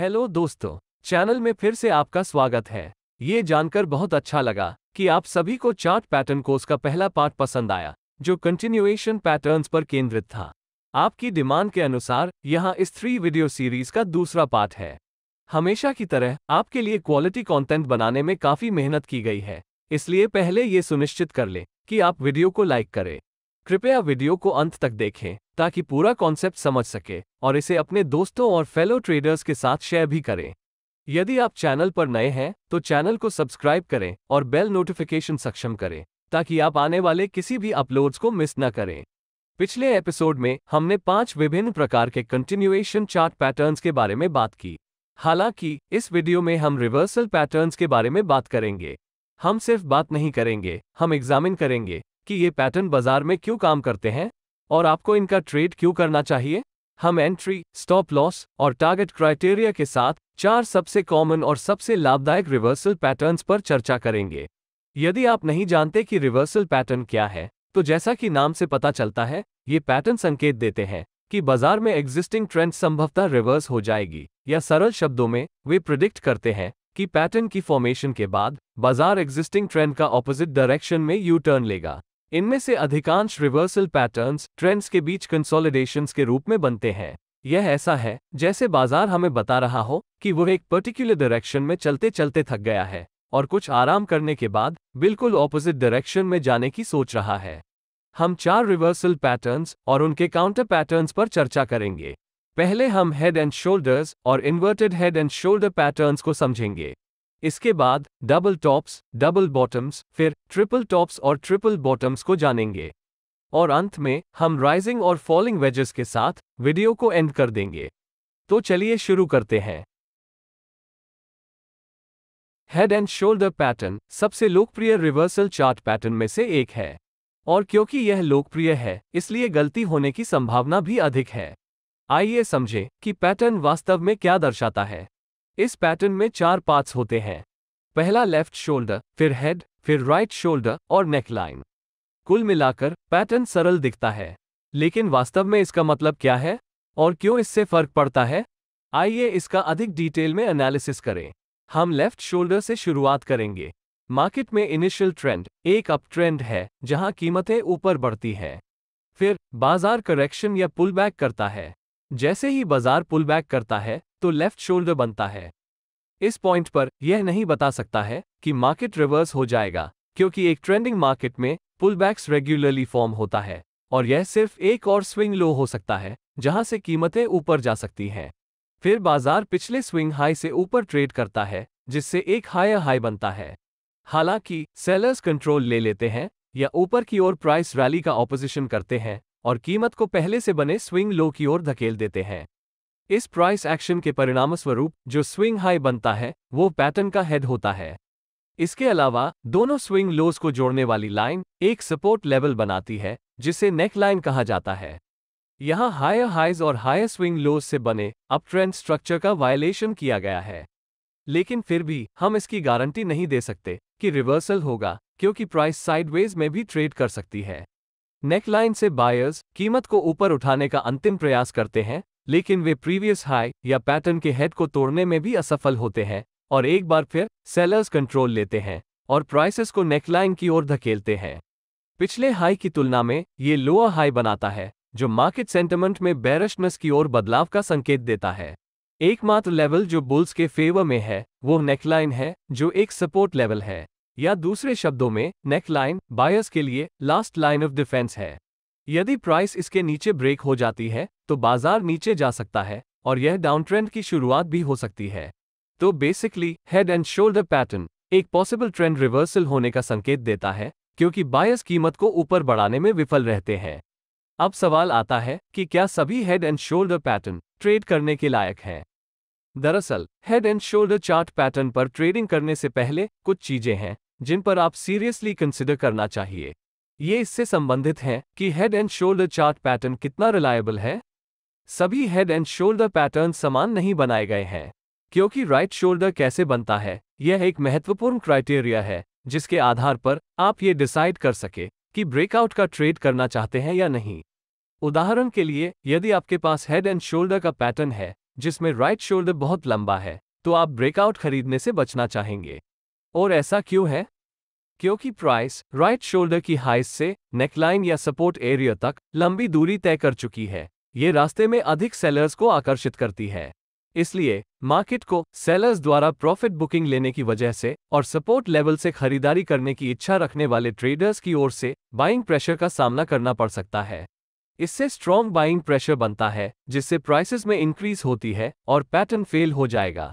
Hello दोस्तों channel में फिर से आपका स्वागत है ये जानकर बहुत अच्छा लगा कि आप सभी को चार्ट पैटर्न कोर्स का पहला पार्ट पसंद आया जो कंटिन्यूएशन पैटर्न्स पर केंद्रित था आपकी डिमांड के अनुसार यहाँ इस थ्री वीडियो सीरीज का दूसरा पार्ट है हमेशा की तरह आपके लिए क्वालिटी कॉन्टेंट बनाने में काफी मेहनत की गई है इसलिए पहले ये सुनिश्चित कर लें कि आप वीडियो को लाइक करें कृपया वीडियो को अंत तक देखें ताकि पूरा कॉन्सेप्ट समझ सके और इसे अपने दोस्तों और फेलो ट्रेडर्स के साथ शेयर भी करें यदि आप चैनल पर नए हैं तो चैनल को सब्सक्राइब करें और बेल नोटिफिकेशन सक्षम करें ताकि आप आने वाले किसी भी अपलोड्स को मिस न करें पिछले एपिसोड में हमने पांच विभिन्न प्रकार के कंटिन्यूएशन चार्ट पैटर्न्स के बारे में बात की हालांकि इस वीडियो में हम रिवर्सल पैटर्न्स के बारे में बात करेंगे हम सिर्फ बात नहीं करेंगे हम एग्जामिन करेंगे कि ये पैटर्न बाजार में क्यों काम करते हैं और आपको इनका ट्रेड क्यों करना चाहिए हम एंट्री स्टॉप लॉस और टारगेट क्राइटेरिया के साथ चार सबसे कॉमन और सबसे लाभदायक रिवर्सल पैटर्न्स पर चर्चा करेंगे यदि आप नहीं जानते कि रिवर्सल पैटर्न क्या है तो जैसा कि नाम से पता चलता है ये पैटर्न संकेत देते हैं कि बाजार में एग्जिस्टिंग ट्रेंड संभवतः रिवर्स हो जाएगी या सरल शब्दों में वे प्रिडिक्ट करते हैं कि पैटर्न की फॉर्मेशन के बाद बाजार एग्जिस्टिंग ट्रेंड का ऑपोजिट डायरेक्शन में यू टर्न लेगा इनमें से अधिकांश रिवर्सल पैटर्न्स ट्रेंड्स के बीच कंसोलिडेशन के रूप में बनते हैं यह ऐसा है जैसे बाजार हमें बता रहा हो कि वह एक पर्टिकुलर डायरेक्शन में चलते चलते थक गया है और कुछ आराम करने के बाद बिल्कुल ऑपोजिट डायरेक्शन में जाने की सोच रहा है हम चार रिवर्सल पैटर्न्स और उनके काउंटर पैटर्न्स पर चर्चा करेंगे पहले हम हेड एंड शोल्डर्स और inverted head and shoulder patterns को समझेंगे इसके बाद डबल टॉप्स डबल बॉटम्स फिर ट्रिपल टॉप्स और ट्रिपल बॉटम्स को जानेंगे और अंत में हम राइजिंग और फॉलिंग वेजेस के साथ वीडियो को एंड कर देंगे तो चलिए शुरू करते हैं हेड एंड शोल्डर पैटर्न सबसे लोकप्रिय रिवर्सल चार्ट पैटर्न में से एक है और क्योंकि यह लोकप्रिय है इसलिए गलती होने की संभावना भी अधिक है आइए समझें कि पैटर्न वास्तव में क्या दर्शाता है इस पैटर्न में चार पार्ट्स होते हैं पहला लेफ्ट शोल्डर फिर हेड फिर राइट शोल्डर और नेक लाइन कुल मिलाकर पैटर्न सरल दिखता है लेकिन वास्तव में इसका मतलब क्या है और क्यों इससे फर्क पड़ता है आइए इसका अधिक डिटेल में एनालिसिस करें हम लेफ्ट शोल्डर से शुरुआत करेंगे मार्केट में इनिशियल ट्रेंड एक अप ट्रेंड है जहां कीमतें ऊपर बढ़ती हैं फिर बाजार करेक्शन या पुलबैक करता है जैसे ही बाजार पुलबैक करता है तो लेफ्ट शोल्डर बनता है इस पॉइंट पर यह नहीं बता सकता है कि मार्केट रिवर्स हो जाएगा क्योंकि एक ट्रेंडिंग मार्केट में पुलबैक्स रेगुलरली फॉर्म होता है और यह सिर्फ एक और स्विंग लो हो सकता है जहां से कीमतें ऊपर जा सकती हैं फिर बाजार पिछले स्विंग हाई से ऊपर ट्रेड करता है जिससे एक हायर हाई बनता है हालांकि सेलर्स कंट्रोल ले लेते हैं या ऊपर की ओर प्राइस रैली का ऑपोजिशन करते हैं और कीमत को पहले से बने स्विंग लो की ओर धकेल देते हैं इस प्राइस एक्शन के परिणामस्वरूप जो स्विंग हाई बनता है वो पैटर्न का हेड होता है इसके अलावा दोनों स्विंग लोज को जोड़ने वाली लाइन एक सपोर्ट लेवल बनाती है जिसे नेक लाइन कहा जाता है यहाँ हायर हाइज और हायर स्विंग लोज से बने अप ट्रेंड स्ट्रक्चर का वायलेशन किया गया है लेकिन फिर भी हम इसकी गारंटी नहीं दे सकते कि रिवर्सल होगा क्योंकि प्राइस साइडवेज में भी ट्रेड कर सकती है नेकलाइन से बायर्स कीमत को ऊपर उठाने का अंतिम प्रयास करते हैं लेकिन वे प्रीवियस हाई या पैटर्न के हेड को तोड़ने में भी असफल होते हैं और एक बार फिर सेलर्स कंट्रोल लेते हैं और प्राइसेस को नेकलाइन की ओर धकेलते हैं पिछले हाई की तुलना में ये लोअर हाई बनाता है जो मार्केट सेंटिमेंट में बैरशनेस की ओर बदलाव का संकेत देता है एकमात्र लेवल जो बुल्स के फेवर में है वो नेकलाइन है जो एक सपोर्ट लेवल है या दूसरे शब्दों में नेकलाइन बायर्स के लिए लास्ट लाइन ऑफ डिफेंस है यदि प्राइस इसके नीचे ब्रेक हो जाती है तो बाजार नीचे जा सकता है और यह डाउन ट्रेंड की शुरुआत भी हो सकती है तो basically head and shoulder pattern एक पॉसिबल ट्रेंड रिवर्सल होने का संकेत देता है क्योंकि बायस कीमत को ऊपर बढ़ाने में विफल रहते हैं अब सवाल आता है कि क्या सभी head and shoulder pattern trade करने के लायक हैं दरअसल head and shoulder chart pattern पर ट्रेडिंग करने से पहले कुछ चीजें हैं जिन पर आप सीरियसली कंसिडर करना चाहिए ये इससे संबंधित हैं कि head and shoulder chart pattern कितना रिलायबल है सभी हेड एंड शोल्डर पैटर्न समान नहीं बनाए गए हैं क्योंकि राइट शोल्डर कैसे बनता है यह एक महत्वपूर्ण क्राइटेरिया है जिसके आधार पर आप ये डिसाइड कर सके कि ब्रेकआउट का ट्रेड करना चाहते हैं या नहीं उदाहरण के लिए यदि आपके पास हेड एंड शोल्डर का पैटर्न है जिसमें राइट शोल्डर बहुत लंबा है तो आप ब्रेकआउट खरीदने से बचना चाहेंगे और ऐसा क्यों है क्योंकि प्राइस राइट शोल्डर की हाइस से नेकलाइन या सपोर्ट एरिया तक लंबी दूरी तय कर चुकी है ये रास्ते में अधिक सेलर्स को आकर्षित करती है इसलिए मार्केट को सेलर्स द्वारा प्रॉफिट बुकिंग लेने की वजह से और सपोर्ट लेवल से खरीदारी करने की इच्छा रखने वाले ट्रेडर्स की ओर से बाइंग प्रेशर का सामना करना पड़ सकता है इससे स्ट्रॉन्ग बाइंग प्रेशर बनता है जिससे प्राइसेस में इंक्रीज होती है और पैटर्न फेल हो जाएगा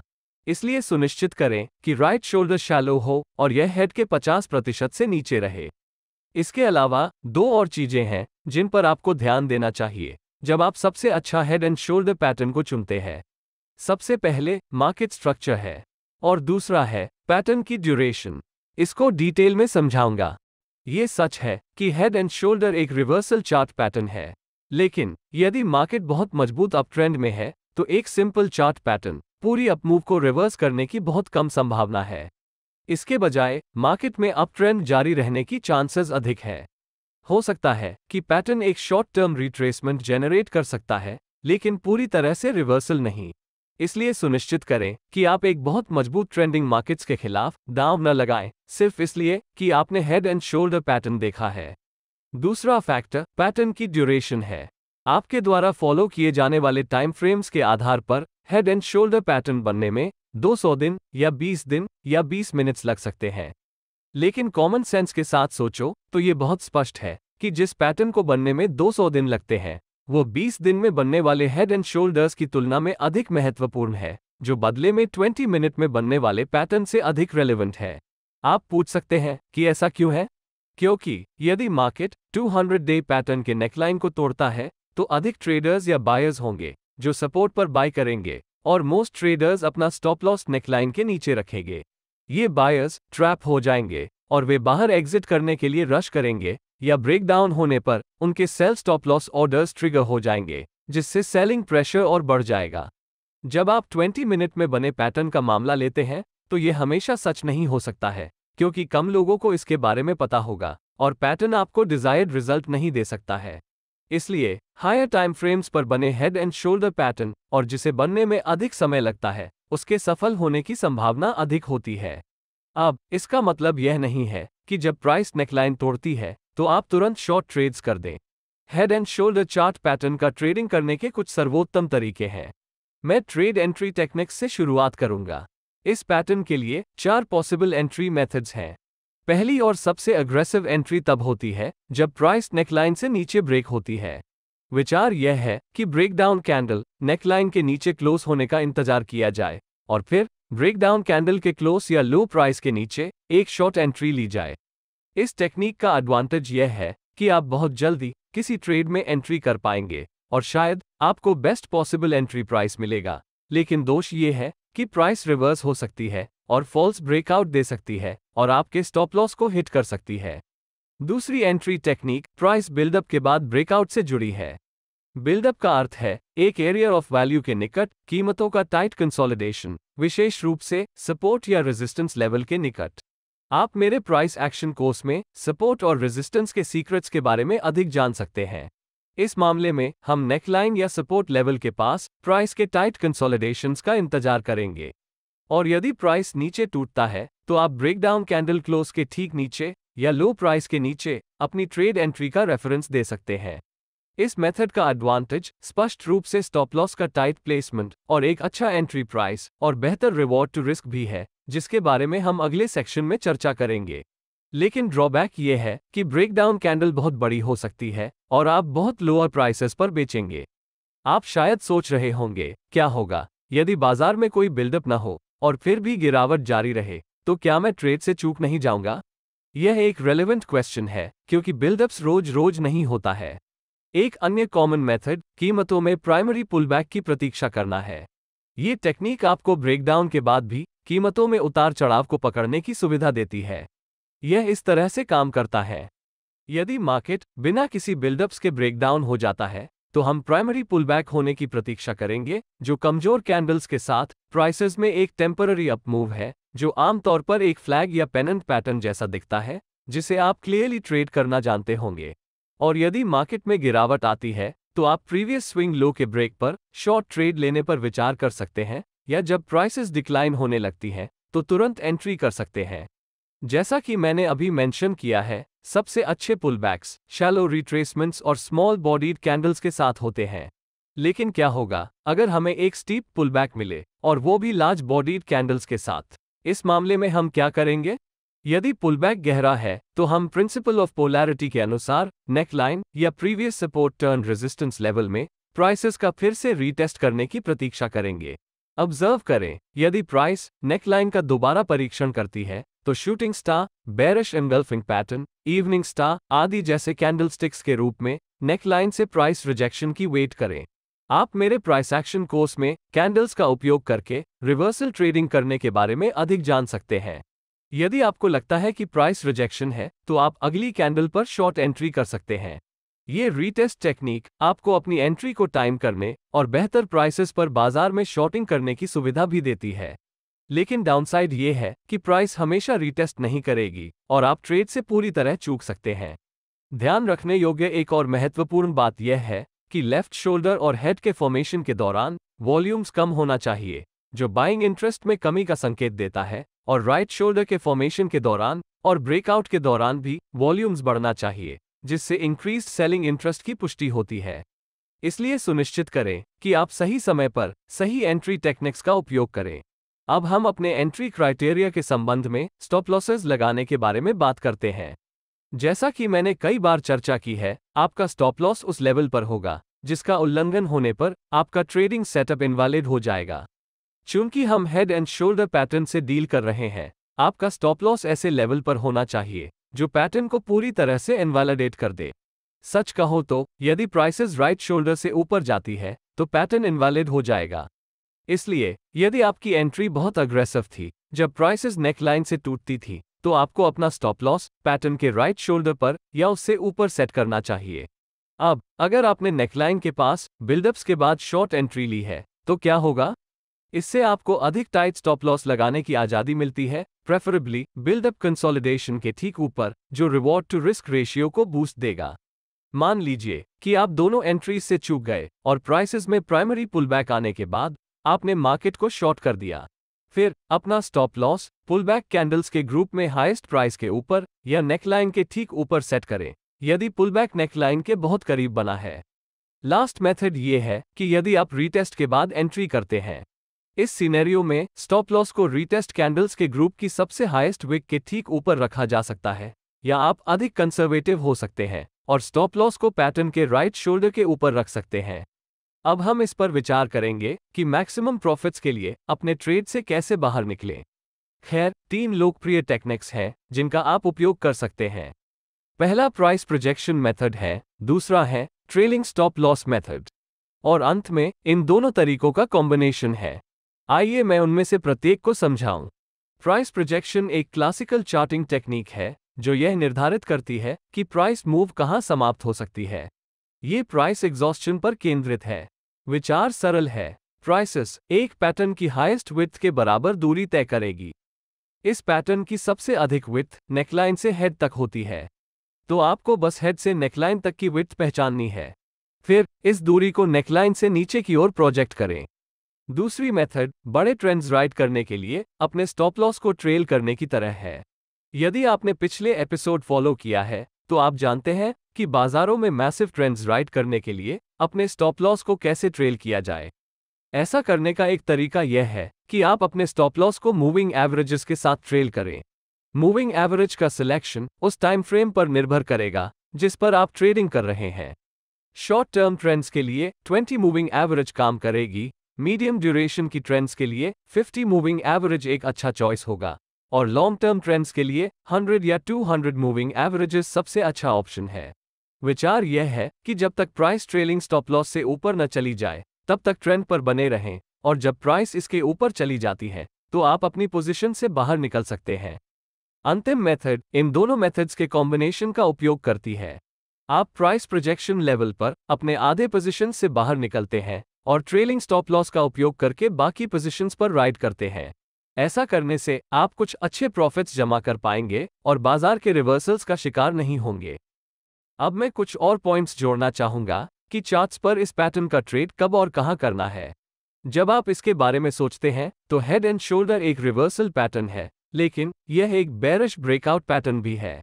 इसलिए सुनिश्चित करें कि राइट शोल्डर शैलो हो और यह हेड के 50 प्रतिशत से नीचे रहे इसके अलावा दो और चीजें हैं जिन पर आपको ध्यान देना चाहिए जब आप सबसे अच्छा हेड एंड शोल्डर पैटर्न को चुनते हैं सबसे पहले मार्केट स्ट्रक्चर है और दूसरा है पैटर्न की ड्यूरेशन इसको डिटेल में समझाऊंगा ये सच है कि हेड एंड शोल्डर एक रिवर्सल चार्ट पैटर्न है लेकिन यदि मार्केट बहुत मजबूत अपट्रेंड में है तो एक सिंपल चार्ट पैटर्न पूरी अपमूव को रिवर्स करने की बहुत कम संभावना है इसके बजाय मार्केट में अप ट्रेंड जारी रहने की चांसेस अधिक है हो सकता है कि पैटर्न एक शॉर्ट टर्म रिट्रेसमेंट जेनरेट कर सकता है लेकिन पूरी तरह से रिवर्सल नहीं इसलिए सुनिश्चित करें कि आप एक बहुत मजबूत ट्रेंडिंग मार्केट्स के खिलाफ दाव न लगाएं सिर्फ इसलिए कि आपने हेड एंड शोल्डर पैटर्न देखा है दूसरा फैक्टर पैटर्न की ड्यूरेशन है आपके द्वारा फॉलो किए जाने वाले टाइम फ्रेम्स के आधार पर हेड एंड शोल्डर पैटर्न बनने में 200 दिन या 20 दिन या 20 मिनट्स लग सकते हैं लेकिन कॉमन सेंस के साथ सोचो तो ये बहुत स्पष्ट है कि जिस पैटर्न को बनने में 200 दिन लगते हैं वो 20 दिन में बनने वाले हेड एंड शोल्डर्स की तुलना में अधिक महत्वपूर्ण है जो बदले में 20 मिनट में बनने वाले पैटर्न से अधिक रेलिवेंट है आप पूछ सकते हैं कि ऐसा क्यों है क्योंकि यदि मार्केट 200 डे पैटर्न के नेकलाइन को तोड़ता है तो अधिक ट्रेडर्स या बायर्स होंगे जो सपोर्ट पर बाय करेंगे और मोस्ट ट्रेडर्स अपना स्टॉप लॉस नेकलाइन के नीचे रखेंगे ये बायर्स ट्रैप हो जाएंगे और वे बाहर एग्जिट करने के लिए रश करेंगे या ब्रेकडाउन होने पर उनके sell stop loss orders trigger हो जाएंगे जिससे सेलिंग प्रेशर और बढ़ जाएगा जब आप 20 मिनट में बने पैटर्न का मामला लेते हैं तो ये हमेशा सच नहीं हो सकता है क्योंकि कम लोगों को इसके बारे में पता होगा और पैटर्न आपको डिजायर्ड रिजल्ट नहीं दे सकता है इसलिए हायर टाइम फ्रेम्स पर बने हेड एंड शोल्डर पैटर्न और जिसे बनने में अधिक समय लगता है उसके सफल होने की संभावना अधिक होती है अब इसका मतलब यह नहीं है कि जब प्राइस नेकलाइन तोड़ती है तो आप तुरंत शॉर्ट ट्रेड्स कर दें head and shoulder chart pattern का ट्रेडिंग करने के कुछ सर्वोत्तम तरीके हैं मैं ट्रेड एंट्री टेक्निक्स से शुरुआत करूंगा इस पैटर्न के लिए चार पॉसिबल एंट्री मेथड्स हैं पहली और सबसे अग्रेसिव एंट्री तब होती है जब प्राइस नेकलाइन से नीचे ब्रेक होती है विचार यह है कि ब्रेकडाउन कैंडल नेकलाइन के नीचे क्लोज होने का इंतजार किया जाए और फिर ब्रेकडाउन कैंडल के क्लोज या लो प्राइस के नीचे एक शॉर्ट एंट्री ली जाए इस टेक्निक का एडवांटेज यह है कि आप बहुत जल्दी किसी ट्रेड में एंट्री कर पाएंगे और शायद आपको बेस्ट पॉसिबल एंट्री प्राइस मिलेगा लेकिन दोष ये है कि प्राइस रिवर्स हो सकती है और फॉल्स ब्रेकआउट दे सकती है और आपके स्टॉप लॉस को हिट कर सकती है दूसरी एंट्री टेक्निक प्राइस बिल्डअप के बाद ब्रेकआउट से जुड़ी है बिल्डअप का अर्थ है एक एरिया ऑफ वैल्यू के निकट कीमतों का टाइट कंसोलिडेशन विशेष रूप से सपोर्ट या रेजिस्टेंस लेवल के निकट आप मेरे प्राइस एक्शन कोर्स में सपोर्ट और रेजिस्टेंस के सीक्रेट्स के बारे में अधिक जान सकते हैं इस मामले में हम नेकलाइन या सपोर्ट लेवल के पास प्राइस के टाइट कंसोलिडेशंस का इंतजार करेंगे और यदि प्राइस नीचे टूटता है तो आप ब्रेकडाउन कैंडल क्लोज के ठीक नीचे या लो प्राइस के नीचे अपनी ट्रेड एंट्री का रेफरेंस दे सकते हैं इस मेथड का एडवांटेज स्पष्ट रूप से स्टॉप लॉस का टाइट प्लेसमेंट और एक अच्छा एंट्री प्राइस और बेहतर रिवॉर्ड टू रिस्क भी है जिसके बारे में हम अगले सेक्शन में चर्चा करेंगे लेकिन ड्रॉबैक ये है कि ब्रेकडाउन कैंडल बहुत बड़ी हो सकती है और आप बहुत लोअर प्राइसेस पर बेचेंगे आप शायद सोच रहे होंगे क्या होगा यदि बाजार में कोई बिल्डअप ना हो और फिर भी गिरावट जारी रहे तो क्या मैं ट्रेड से चूक नहीं जाऊंगा यह एक रेलेवेंट क्वेश्चन है क्योंकि बिल्डअप्स रोज रोज नहीं होता है एक अन्य कॉमन मेथड कीमतों में प्राइमरी पुलबैक की प्रतीक्षा करना है ये टेक्निक आपको ब्रेकडाउन के बाद भी कीमतों में उतार चढ़ाव को पकड़ने की सुविधा देती है यह इस तरह से काम करता है यदि मार्केट बिना किसी बिल्डअप्स के ब्रेकडाउन हो जाता है तो हम प्राइमरी पुलबैक होने की प्रतीक्षा करेंगे जो कमजोर कैंडल्स के साथ प्राइसेस में एक टेम्पररी अपमूव है जो आमतौर पर एक फ्लैग या पेनेंट पैटर्न जैसा दिखता है जिसे आप क्लियरली ट्रेड करना जानते होंगे और यदि मार्केट में गिरावट आती है तो आप प्रीवियस स्विंग लो के ब्रेक पर शॉर्ट ट्रेड लेने पर विचार कर सकते हैं या जब प्राइसेस डिक्लाइन होने लगती हैं तो तुरंत एंट्री कर सकते हैं जैसा कि मैंने अभी मेंशन किया है सबसे अच्छे पुलबैक्स शैलो रिट्रेसमेंट्स और स्मॉल बॉडीड कैंडल्स के साथ होते हैं लेकिन क्या होगा अगर हमें एक स्टीप पुलबैक मिले और वो भी लार्ज बॉडीड कैंडल्स के साथ इस मामले में हम क्या करेंगे यदि पुलबैक गहरा है तो हम प्रिंसिपल ऑफ पोलैरिटी के अनुसार नेकलाइन या previous support turn resistance level में प्राइसेस का फिर से रीटेस्ट करने की प्रतीक्षा करेंगे ऑब्जर्व करें यदि प्राइस नेकलाइन का दोबारा परीक्षण करती है तो shooting star bearish engulfing pattern evening star आदि जैसे कैंडलस्टिक्स के रूप में नेकलाइन से प्राइस रिजेक्शन की वेट करें आप मेरे प्राइस एक्शन कोर्स में कैंडल्स का उपयोग करके रिवर्सल ट्रेडिंग करने के बारे में अधिक जान सकते हैं यदि आपको लगता है कि प्राइस रिजेक्शन है तो आप अगली कैंडल पर शॉर्ट एंट्री कर सकते हैं ये रीटेस्ट टेक्निक आपको अपनी एंट्री को टाइम करने और बेहतर प्राइसेस पर बाजार में शॉर्टिंग करने की सुविधा भी देती है लेकिन डाउनसाइड ये है कि प्राइस हमेशा रीटेस्ट नहीं करेगी और आप ट्रेड से पूरी तरह चूक सकते हैं ध्यान रखने योग्य एक और महत्वपूर्ण बात यह है कि लेफ्ट शोल्डर और हेड के फॉर्मेशन के दौरान वॉल्यूम्स कम होना चाहिए जो बाइंग इंटरेस्ट में कमी का संकेत देता है और राइट शोल्डर के फॉर्मेशन के दौरान और ब्रेकआउट के दौरान भी वॉल्यूम्स बढ़ना चाहिए जिससे इंक्रीज सेलिंग इंटरेस्ट की पुष्टि होती है इसलिए सुनिश्चित करें कि आप सही समय पर सही एंट्री टेक्निक्स का उपयोग करें अब हम अपने एंट्री क्राइटेरिया के संबंध में स्टॉप लॉसेज लगाने के बारे में बात करते हैं जैसा कि मैंने कई बार चर्चा की है आपका स्टॉप लॉस उस लेवल पर होगा जिसका उल्लंघन होने पर आपका ट्रेडिंग सेटअप इनवैलिड हो जाएगा चूंकि हम हेड एंड शोल्डर पैटर्न से डील कर रहे हैं आपका स्टॉप लॉस ऐसे लेवल पर होना चाहिए जो पैटर्न को पूरी तरह से इनवैलिडेट कर दे सच कहो तो यदि प्राइसेस राइट शोल्डर से ऊपर जाती है तो पैटर्न इनवैलिड हो जाएगा इसलिए यदि आपकी एंट्री बहुत अग्रेसिव थी जब प्राइसेस नेकलाइन से टूटती थी तो आपको अपना स्टॉप लॉस पैटर्न के राइट शोल्डर पर या उससे ऊपर सेट करना चाहिए अब अगर आपने नेकलाइन के पास बिल्डअप्स के बाद शॉर्ट एंट्री ली है तो क्या होगा इससे आपको अधिक टाइट स्टॉप लॉस लगाने की आज़ादी मिलती है प्रेफरेबली बिल्डअप कंसोलिडेशन के ठीक ऊपर जो रिवॉर्ड टू रिस्क रेशियो को बूस्ट देगा मान लीजिए कि आप दोनों एंट्रीज से चूक गए और प्राइसेस में प्राइमरी पुलबैक आने के बाद आपने मार्केट को शॉर्ट कर दिया फिर अपना स्टॉप लॉस पुलबैक कैंडल्स के ग्रुप में हाईएस्ट प्राइस के ऊपर या नेकलाइन के ठीक ऊपर सेट करें यदि पुलबैक नेकलाइन के बहुत करीब बना है लास्ट मेथड ये है कि यदि आप रीटेस्ट के बाद एंट्री करते हैं इस सिनेरियो में स्टॉप लॉस को रीटेस्ट कैंडल्स के ग्रुप की सबसे हाईएस्ट विक के ठीक ऊपर रखा जा सकता है या आप अधिक कंसर्वेटिव हो सकते हैं और स्टॉप लॉस को पैटर्न के राइट शोल्डर के ऊपर रख सकते हैं अब हम इस पर विचार करेंगे कि मैक्सिमम प्रॉफिट्स के लिए अपने ट्रेड से कैसे बाहर निकलें खैर तीन लोकप्रिय टेक्निक्स हैं जिनका आप उपयोग कर सकते हैं पहला प्राइस प्रोजेक्शन मेथड है दूसरा है ट्रेलिंग स्टॉप लॉस मेथड और अंत में इन दोनों तरीकों का कॉम्बिनेशन है आइए मैं उनमें से प्रत्येक को समझाऊं प्राइस प्रोजेक्शन एक क्लासिकल चार्टिंग टेक्निक है जो यह निर्धारित करती है कि प्राइस मूव कहां समाप्त हो सकती है ये प्राइस एग्जॉस्टन पर केंद्रित है विचार सरल है प्राइसिस एक पैटर्न की हाईएस्ट विथ के बराबर दूरी तय करेगी इस पैटर्न की सबसे अधिक विथ नेकलाइन से हेड तक होती है तो आपको बस हेड से नेकलाइन तक की विथ पहचाननी है फिर इस दूरी को नेकलाइन से नीचे की ओर प्रोजेक्ट करें दूसरी मेथड बड़े ट्रेंड्स राइड करने के लिए अपने स्टॉप लॉस को ट्रेल करने की तरह है यदि आपने पिछले एपिसोड फॉलो किया है तो आप जानते हैं कि बाजारों में मैसिव ट्रेंड्स राइड करने के लिए अपने स्टॉप लॉस को कैसे ट्रेल किया जाए ऐसा करने का एक तरीका यह है कि आप अपने स्टॉप लॉस को मूविंग एवरेजेस के साथ ट्रेल करें मूविंग एवरेज का सिलेक्शन उस टाइम फ्रेम पर निर्भर करेगा जिस पर आप ट्रेडिंग कर रहे हैं शॉर्ट टर्म ट्रेंड्स के लिए 20 मूविंग एवरेज काम करेगी मीडियम ड्यूरेशन की ट्रेंड्स के लिए 50 मूविंग एवरेज एक अच्छा चॉइस होगा और लॉन्ग टर्म ट्रेंड्स के लिए 100 या 200 मूविंग एवरेजेस सबसे अच्छा ऑप्शन है विचार यह है कि जब तक प्राइस ट्रेलिंग स्टॉप लॉस से ऊपर न चली जाए तब तक ट्रेंड पर बने रहें और जब प्राइस इसके ऊपर चली जाती है तो आप अपनी पोजीशन से बाहर निकल सकते हैं अंतिम मेथड इन दोनों मेथड्स के कॉम्बिनेशन का उपयोग करती है आप प्राइस प्रोजेक्शन लेवल पर अपने आधे पोजीशन से बाहर निकलते हैं और ट्रेलिंग स्टॉप लॉस का उपयोग करके बाकी पोजीशंस पर राइड करते हैं ऐसा करने से आप कुछ अच्छे प्रॉफिट्स जमा कर पाएंगे और बाजार के रिवर्सल्स का शिकार नहीं होंगे अब मैं कुछ और पॉइंट्स जोड़ना चाहूंगा कि चार्ट्स पर इस पैटर्न का ट्रेड कब और कहां करना है जब आप इसके बारे में सोचते हैं तो हेड एंड शोल्डर एक रिवर्सल पैटर्न है लेकिन यह एक बैरिश ब्रेकआउट पैटर्न भी है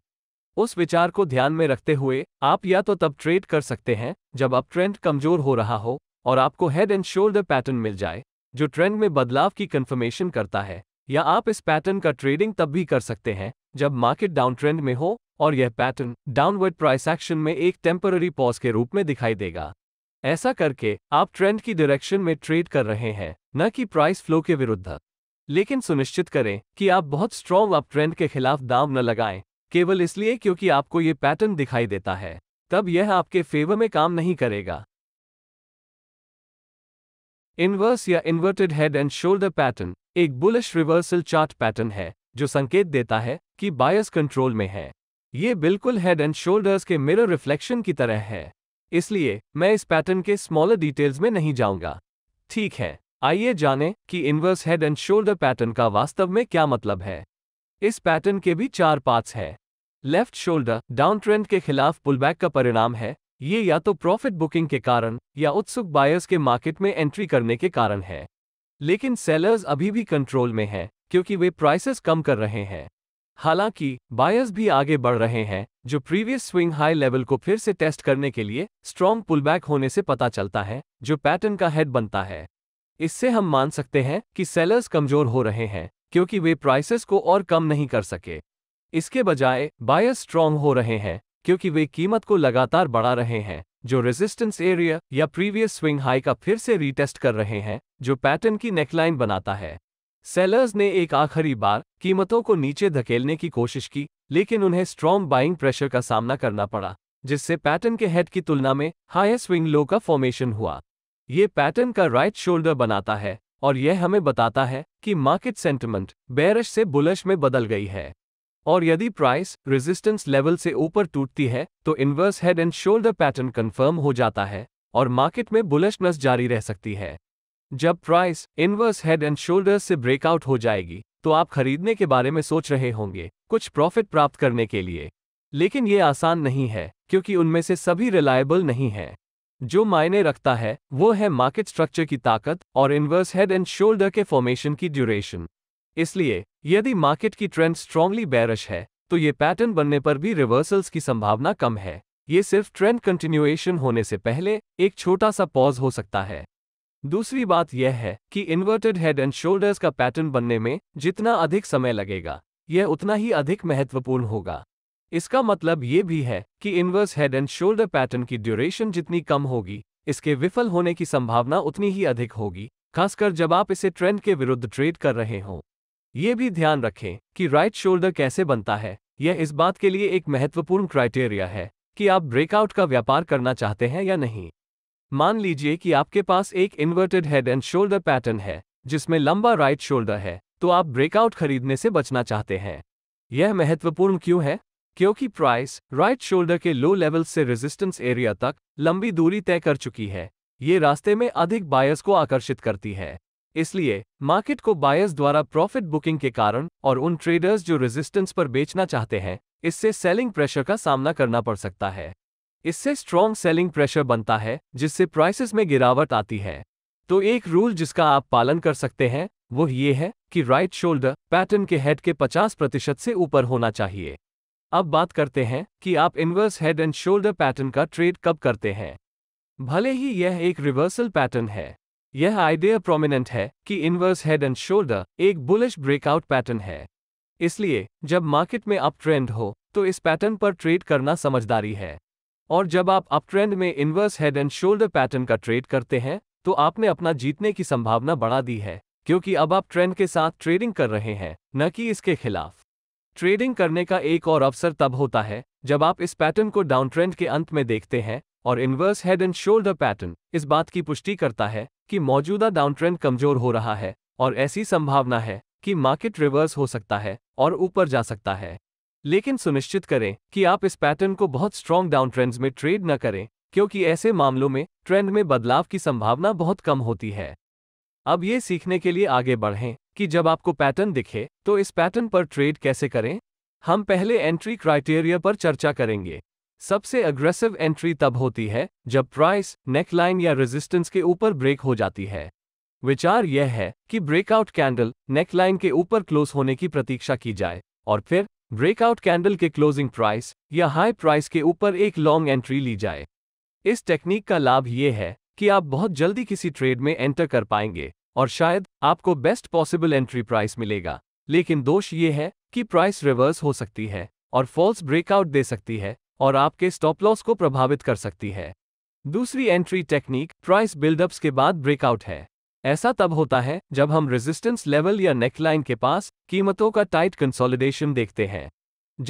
उस विचार को ध्यान में रखते हुए आप या तो तब ट्रेड कर सकते हैं जब आप ट्रेंड कमजोर हो रहा हो और आपको हेड एंड शोल्डर पैटर्न मिल जाए जो ट्रेंड में बदलाव की कंफर्मेशन करता है या आप इस पैटर्न का ट्रेडिंग तब भी कर सकते हैं जब मार्केट डाउन ट्रेंड में हो और यह पैटर्न डाउनवर्ड प्राइस एक्शन में एक टेम्पररी पॉज के रूप में दिखाई देगा ऐसा करके आप ट्रेंड की डायरेक्शन में ट्रेड कर रहे हैं न कि प्राइस फ्लो के विरुद्ध लेकिन सुनिश्चित करें कि आप बहुत स्ट्रॉन्ग अप ट्रेंड के खिलाफ दाम न लगाएं केवल इसलिए क्योंकि आपको ये पैटर्न दिखाई देता है तब यह आपके फेवर में काम नहीं करेगा इनवर्स या inverted head and shoulder pattern एक बुलिश रिवर्सल चार्ट पैटर्न है जो संकेत देता है कि बायस कंट्रोल में है ये बिल्कुल हेड एंड शोल्डर्स के मिरर रिफ्लेक्शन की तरह है इसलिए मैं इस पैटर्न के स्मॉलर डिटेल्स में नहीं जाऊंगा ठीक है आइए जानें कि inverse head and shoulder pattern का वास्तव में क्या मतलब है इस पैटर्न के भी चार पार्ट्स हैं लेफ्ट शोल्डर डाउन ट्रेंड के खिलाफ पुलबैक का परिणाम है ये या तो प्रॉफिट बुकिंग के कारण या उत्सुक बायर्स के मार्केट में एंट्री करने के कारण है लेकिन सेलर्स अभी भी कंट्रोल में हैं क्योंकि वे प्राइसेस कम कर रहे हैं हालांकि बायर्स भी आगे बढ़ रहे हैं जो प्रीवियस स्विंग हाई लेवल को फिर से टेस्ट करने के लिए स्ट्रॉन्ग पुलबैक होने से पता चलता है जो पैटर्न का हेड बनता है इससे हम मान सकते हैं कि सेलर्स कमजोर हो रहे हैं क्योंकि वे प्राइसेस को और कम नहीं कर सके इसके बजाय बायर्स स्ट्रॉन्ग हो रहे हैं क्योंकि वे कीमत को लगातार बढ़ा रहे हैं जो रेजिस्टेंस एरिया या प्रीवियस स्विंग हाई का फिर से रीटेस्ट कर रहे हैं जो पैटर्न की नेकलाइन बनाता है सेलर्स ने एक आखिरी बार कीमतों को नीचे धकेलने की कोशिश की लेकिन उन्हें स्ट्रॉन्ग बाइंग प्रेशर का सामना करना पड़ा जिससे पैटर्न के हेड की तुलना में हायर स्विंग लो का फॉर्मेशन हुआ ये पैटर्न का राइट शोल्डर बनाता है और यह हमें बताता है कि मार्केट सेंटिमेंट बैरश से बुलश में बदल गई है और यदि प्राइस रेजिस्टेंस लेवल से ऊपर टूटती है तो inverse head and shoulder pattern confirm हो जाता है और मार्केट में बुलशनस जारी रह सकती है जब price inverse head and shoulders से ब्रेकआउट हो जाएगी तो आप खरीदने के बारे में सोच रहे होंगे कुछ प्रॉफिट प्राप्त करने के लिए लेकिन ये आसान नहीं है क्योंकि उनमें से सभी रिलायबल नहीं हैं जो मायने रखता है वो है मार्केट स्ट्रक्चर की ताकत और इनवर्स हेड एंड शोल्डर के फॉर्मेशन की ड्यूरेशन इसलिए यदि मार्केट की ट्रेंड स्ट्रांगली बैरश है तो ये पैटर्न बनने पर भी रिवर्सल्स की संभावना कम है ये सिर्फ ट्रेंड कंटिन्यूएशन होने से पहले एक छोटा सा पॉज हो सकता है दूसरी बात यह है कि इन्वर्टेड हेड एंड शोल्डर्स का पैटर्न बनने में जितना अधिक समय लगेगा यह उतना ही अधिक महत्वपूर्ण होगा इसका मतलब ये भी है कि inverse head and shoulder pattern की ड्यूरेशन जितनी कम होगी इसके विफल होने की संभावना उतनी ही अधिक होगी खासकर जब आप इसे ट्रेंड के विरुद्ध ट्रेड कर रहे हों ये भी ध्यान रखें कि राइट शोल्डर कैसे बनता है यह इस बात के लिए एक महत्वपूर्ण क्राइटेरिया है कि आप ब्रेकआउट का व्यापार करना चाहते हैं या नहीं मान लीजिए कि आपके पास एक inverted head and shoulder pattern है जिसमें लंबा राइट शोल्डर है तो आप ब्रेकआउट खरीदने से बचना चाहते हैं यह महत्वपूर्ण क्यों है क्योंकि प्राइस राइट शोल्डर के लो लेवल से रेजिस्टेंस एरिया तक लंबी दूरी तय कर चुकी है ये रास्ते में अधिक बायर्स को आकर्षित करती है इसलिए मार्केट को बायर्स द्वारा प्रॉफिट बुकिंग के कारण और उन ट्रेडर्स जो रेजिस्टेंस पर बेचना चाहते हैं इससे सेलिंग प्रेशर का सामना करना पड़ सकता है इससे स्ट्रॉन्ग सेलिंग प्रेशर बनता है जिससे प्राइसेस में गिरावट आती है तो एक रूल जिसका आप पालन कर सकते हैं वो ये है कि राइट शोल्डर पैटर्न के हेड के 50 प्रतिशत से ऊपर होना चाहिए अब बात करते हैं कि आप inverse head and shoulder pattern का ट्रेड कब करते हैं भले ही यह एक रिवर्सल पैटर्न है यह आइडिया प्रोमिनेंट है कि इन्वर्स हेड एंड शोल्डर एक बुलिश ब्रेकआउट पैटर्न है इसलिए जब मार्केट में अप ट्रेंड हो तो इस पैटर्न पर ट्रेड करना समझदारी है और जब आप अपट्रेंड में inverse head and shoulder pattern का ट्रेड करते हैं तो आपने अपना जीतने की संभावना बढ़ा दी है क्योंकि अब आप ट्रेंड के साथ ट्रेडिंग कर रहे हैं न कि इसके खिलाफ ट्रेडिंग करने का एक और अवसर तब होता है जब आप इस पैटर्न को डाउन ट्रेंड के अंत में देखते हैं और inverse head and shoulder pattern इस बात की पुष्टि करता है कि मौजूदा डाउन ट्रेंड कमजोर हो रहा है और ऐसी संभावना है कि मार्केट रिवर्स हो सकता है और ऊपर जा सकता है लेकिन सुनिश्चित करें कि आप इस पैटर्न को बहुत स्ट्रॉन्ग डाउन ट्रेंड्स में ट्रेड न करें क्योंकि ऐसे मामलों में ट्रेंड में बदलाव की संभावना बहुत कम होती है अब ये सीखने के लिए आगे बढ़ें कि जब आपको पैटर्न दिखे तो इस पैटर्न पर ट्रेड कैसे करें हम पहले एंट्री क्राइटेरिया पर चर्चा करेंगे सबसे अग्रेसिव एंट्री तब होती है जब प्राइस नेकलाइन या रेजिस्टेंस के ऊपर ब्रेक हो जाती है विचार यह है कि ब्रेकआउट कैंडल नेकलाइन के ऊपर क्लोज होने की प्रतीक्षा की जाए और फिर ब्रेकआउट कैंडल के क्लोजिंग प्राइस या हाई प्राइस के ऊपर एक लॉन्ग एंट्री ली जाए इस टेक्निक का लाभ ये है कि आप बहुत जल्दी किसी ट्रेड में एंटर कर पाएंगे और शायद आपको बेस्ट पॉसिबल एंट्री प्राइस मिलेगा लेकिन दोष ये है कि प्राइस रिवर्स हो सकती है और फॉल्स ब्रेकआउट दे सकती है और आपके स्टॉप लॉस को प्रभावित कर सकती है दूसरी एंट्री टेक्निक प्राइस बिल्डअप्स के बाद ब्रेकआउट है ऐसा तब होता है जब हम रेजिस्टेंस लेवल या नेकलाइन के पास कीमतों का टाइट कंसोलिडेशन देखते हैं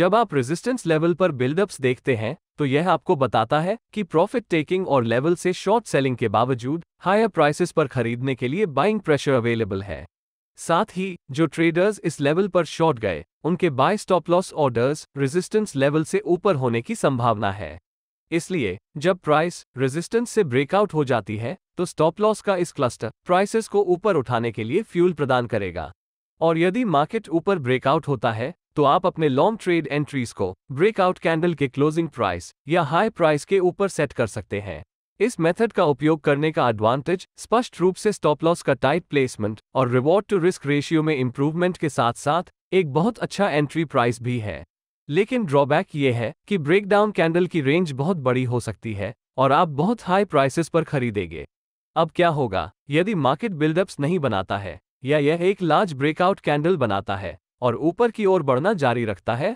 जब आप रेजिस्टेंस लेवल पर बिल्डअप्स देखते हैं तो यह आपको बताता है कि प्रॉफिट टेकिंग और लेवल से शॉर्ट सेलिंग के बावजूद हायर प्राइसेस पर खरीदने के लिए बाइंग प्रेशर अवेलेबल है साथ ही जो ट्रेडर्स इस लेवल पर शॉर्ट गए उनके buy stop loss orders resistance level से ऊपर होने की संभावना है इसलिए जब प्राइस रेजिस्टेंस से ब्रेकआउट हो जाती है तो स्टॉप लॉस का इस क्लस्टर प्राइसेस को ऊपर उठाने के लिए फ्यूल प्रदान करेगा और यदि मार्केट ऊपर ब्रेकआउट होता है तो आप अपने लॉन्ग ट्रेड एंट्रीज को ब्रेकआउट कैंडल के क्लोजिंग प्राइस या हाई प्राइस के ऊपर सेट कर सकते हैं इस मेथड का उपयोग करने का एडवांटेज स्पष्ट रूप से स्टॉप लॉस का टाइट प्लेसमेंट और रिवॉर्ड टू रिस्क रेशियो में इंप्रूवमेंट के साथ साथ एक बहुत अच्छा एंट्री प्राइस भी है लेकिन ड्रॉबैक ये है कि ब्रेकडाउन कैंडल की रेंज बहुत बड़ी हो सकती है और आप बहुत हाई प्राइसेस पर खरीदेंगे अब क्या होगा यदि मार्केट बिल्डअप्स नहीं बनाता है या यह एक लार्ज ब्रेकआउट कैंडल बनाता है और ऊपर की ओर बढ़ना जारी रखता है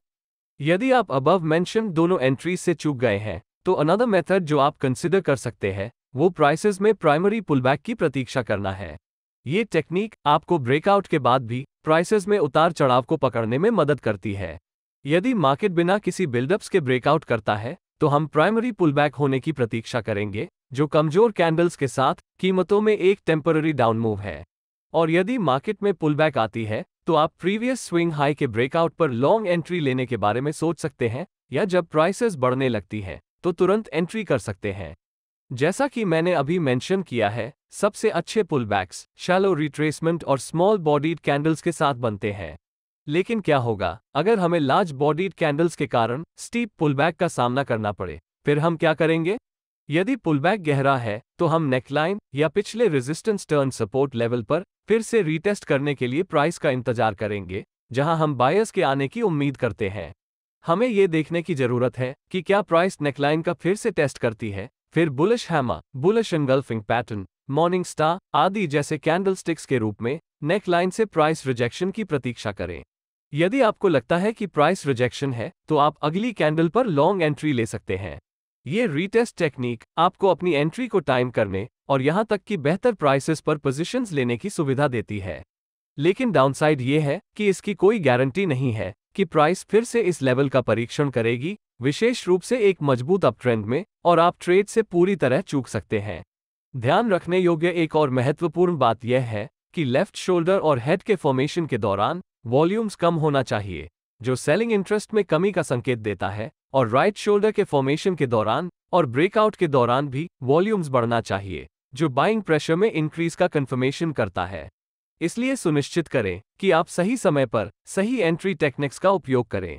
यदि आप अबव मेंशन दोनों एंट्रीज से चूक गए हैं तो अनदर मेथड जो आप कंसिडर कर सकते हैं वो प्राइसेस में प्राइमरी पुलबैक की प्रतीक्षा करना है ये टेक्निक आपको ब्रेकआउट के बाद भी प्राइसेस में उतार चढ़ाव को पकड़ने में मदद करती है यदि मार्केट बिना किसी बिल्डअप्स के ब्रेकआउट करता है तो हम प्राइमरी पुलबैक होने की प्रतीक्षा करेंगे जो कमजोर कैंडल्स के साथ कीमतों में एक टेम्पररी डाउन मूव है और यदि मार्केट में पुलबैक आती है तो आप प्रीवियस स्विंग हाई के ब्रेकआउट पर लॉन्ग एंट्री लेने के बारे में सोच सकते हैं या जब प्राइसेस बढ़ने लगती है तो तुरंत एंट्री कर सकते हैं जैसा कि मैंने अभी मेंशन किया है सबसे अच्छे पुलबैक्स शैलो रिट्रेसमेंट और स्मॉल बॉडीड कैंडल्स के साथ बनते हैं लेकिन क्या होगा अगर हमें लार्ज बॉडीड कैंडल्स के कारण स्टीप पुलबैक का सामना करना पड़े फिर हम क्या करेंगे यदि पुलबैक गहरा है तो हम नेकलाइन या पिछले रेजिस्टेंस टर्न सपोर्ट लेवल पर फिर से रीटेस्ट करने के लिए प्राइस का इंतजार करेंगे जहां हम बायर्स के आने की उम्मीद करते हैं हमें ये देखने की जरूरत है कि क्या प्राइस नेकलाइन का फिर से टेस्ट करती है फिर bullish hammer bullish engulfing pattern morning star आदि जैसे कैंडलस्टिक्स के रूप में नेकलाइन से प्राइस रिजेक्शन की प्रतीक्षा करें यदि आपको लगता है कि प्राइस रिजेक्शन है तो आप अगली कैंडल पर लॉन्ग एंट्री ले सकते हैं ये रीटेस्ट टेक्निक आपको अपनी एंट्री को टाइम करने और यहां तक कि बेहतर प्राइसेस पर पोजीशंस लेने की सुविधा देती है लेकिन डाउनसाइड ये है कि इसकी कोई गारंटी नहीं है कि प्राइस फिर से इस लेवल का परीक्षण करेगी विशेष रूप से एक मजबूत अपट्रेंड में और आप ट्रेड से पूरी तरह चूक सकते हैं ध्यान रखने योग्य एक और महत्वपूर्ण बात यह है कि लेफ्ट शोल्डर और हेड के फॉर्मेशन के दौरान वॉल्यूम्स कम होना चाहिए जो सेलिंग इंटरेस्ट में कमी का संकेत देता है और राइट शोल्डर के फॉर्मेशन के दौरान और ब्रेकआउट के दौरान भी वॉल्यूम्स बढ़ना चाहिए जो बाइंग प्रेशर में इंक्रीज का कंफर्मेशन करता है इसलिए सुनिश्चित करें कि आप सही समय पर सही एंट्री टेक्निक्स का उपयोग करें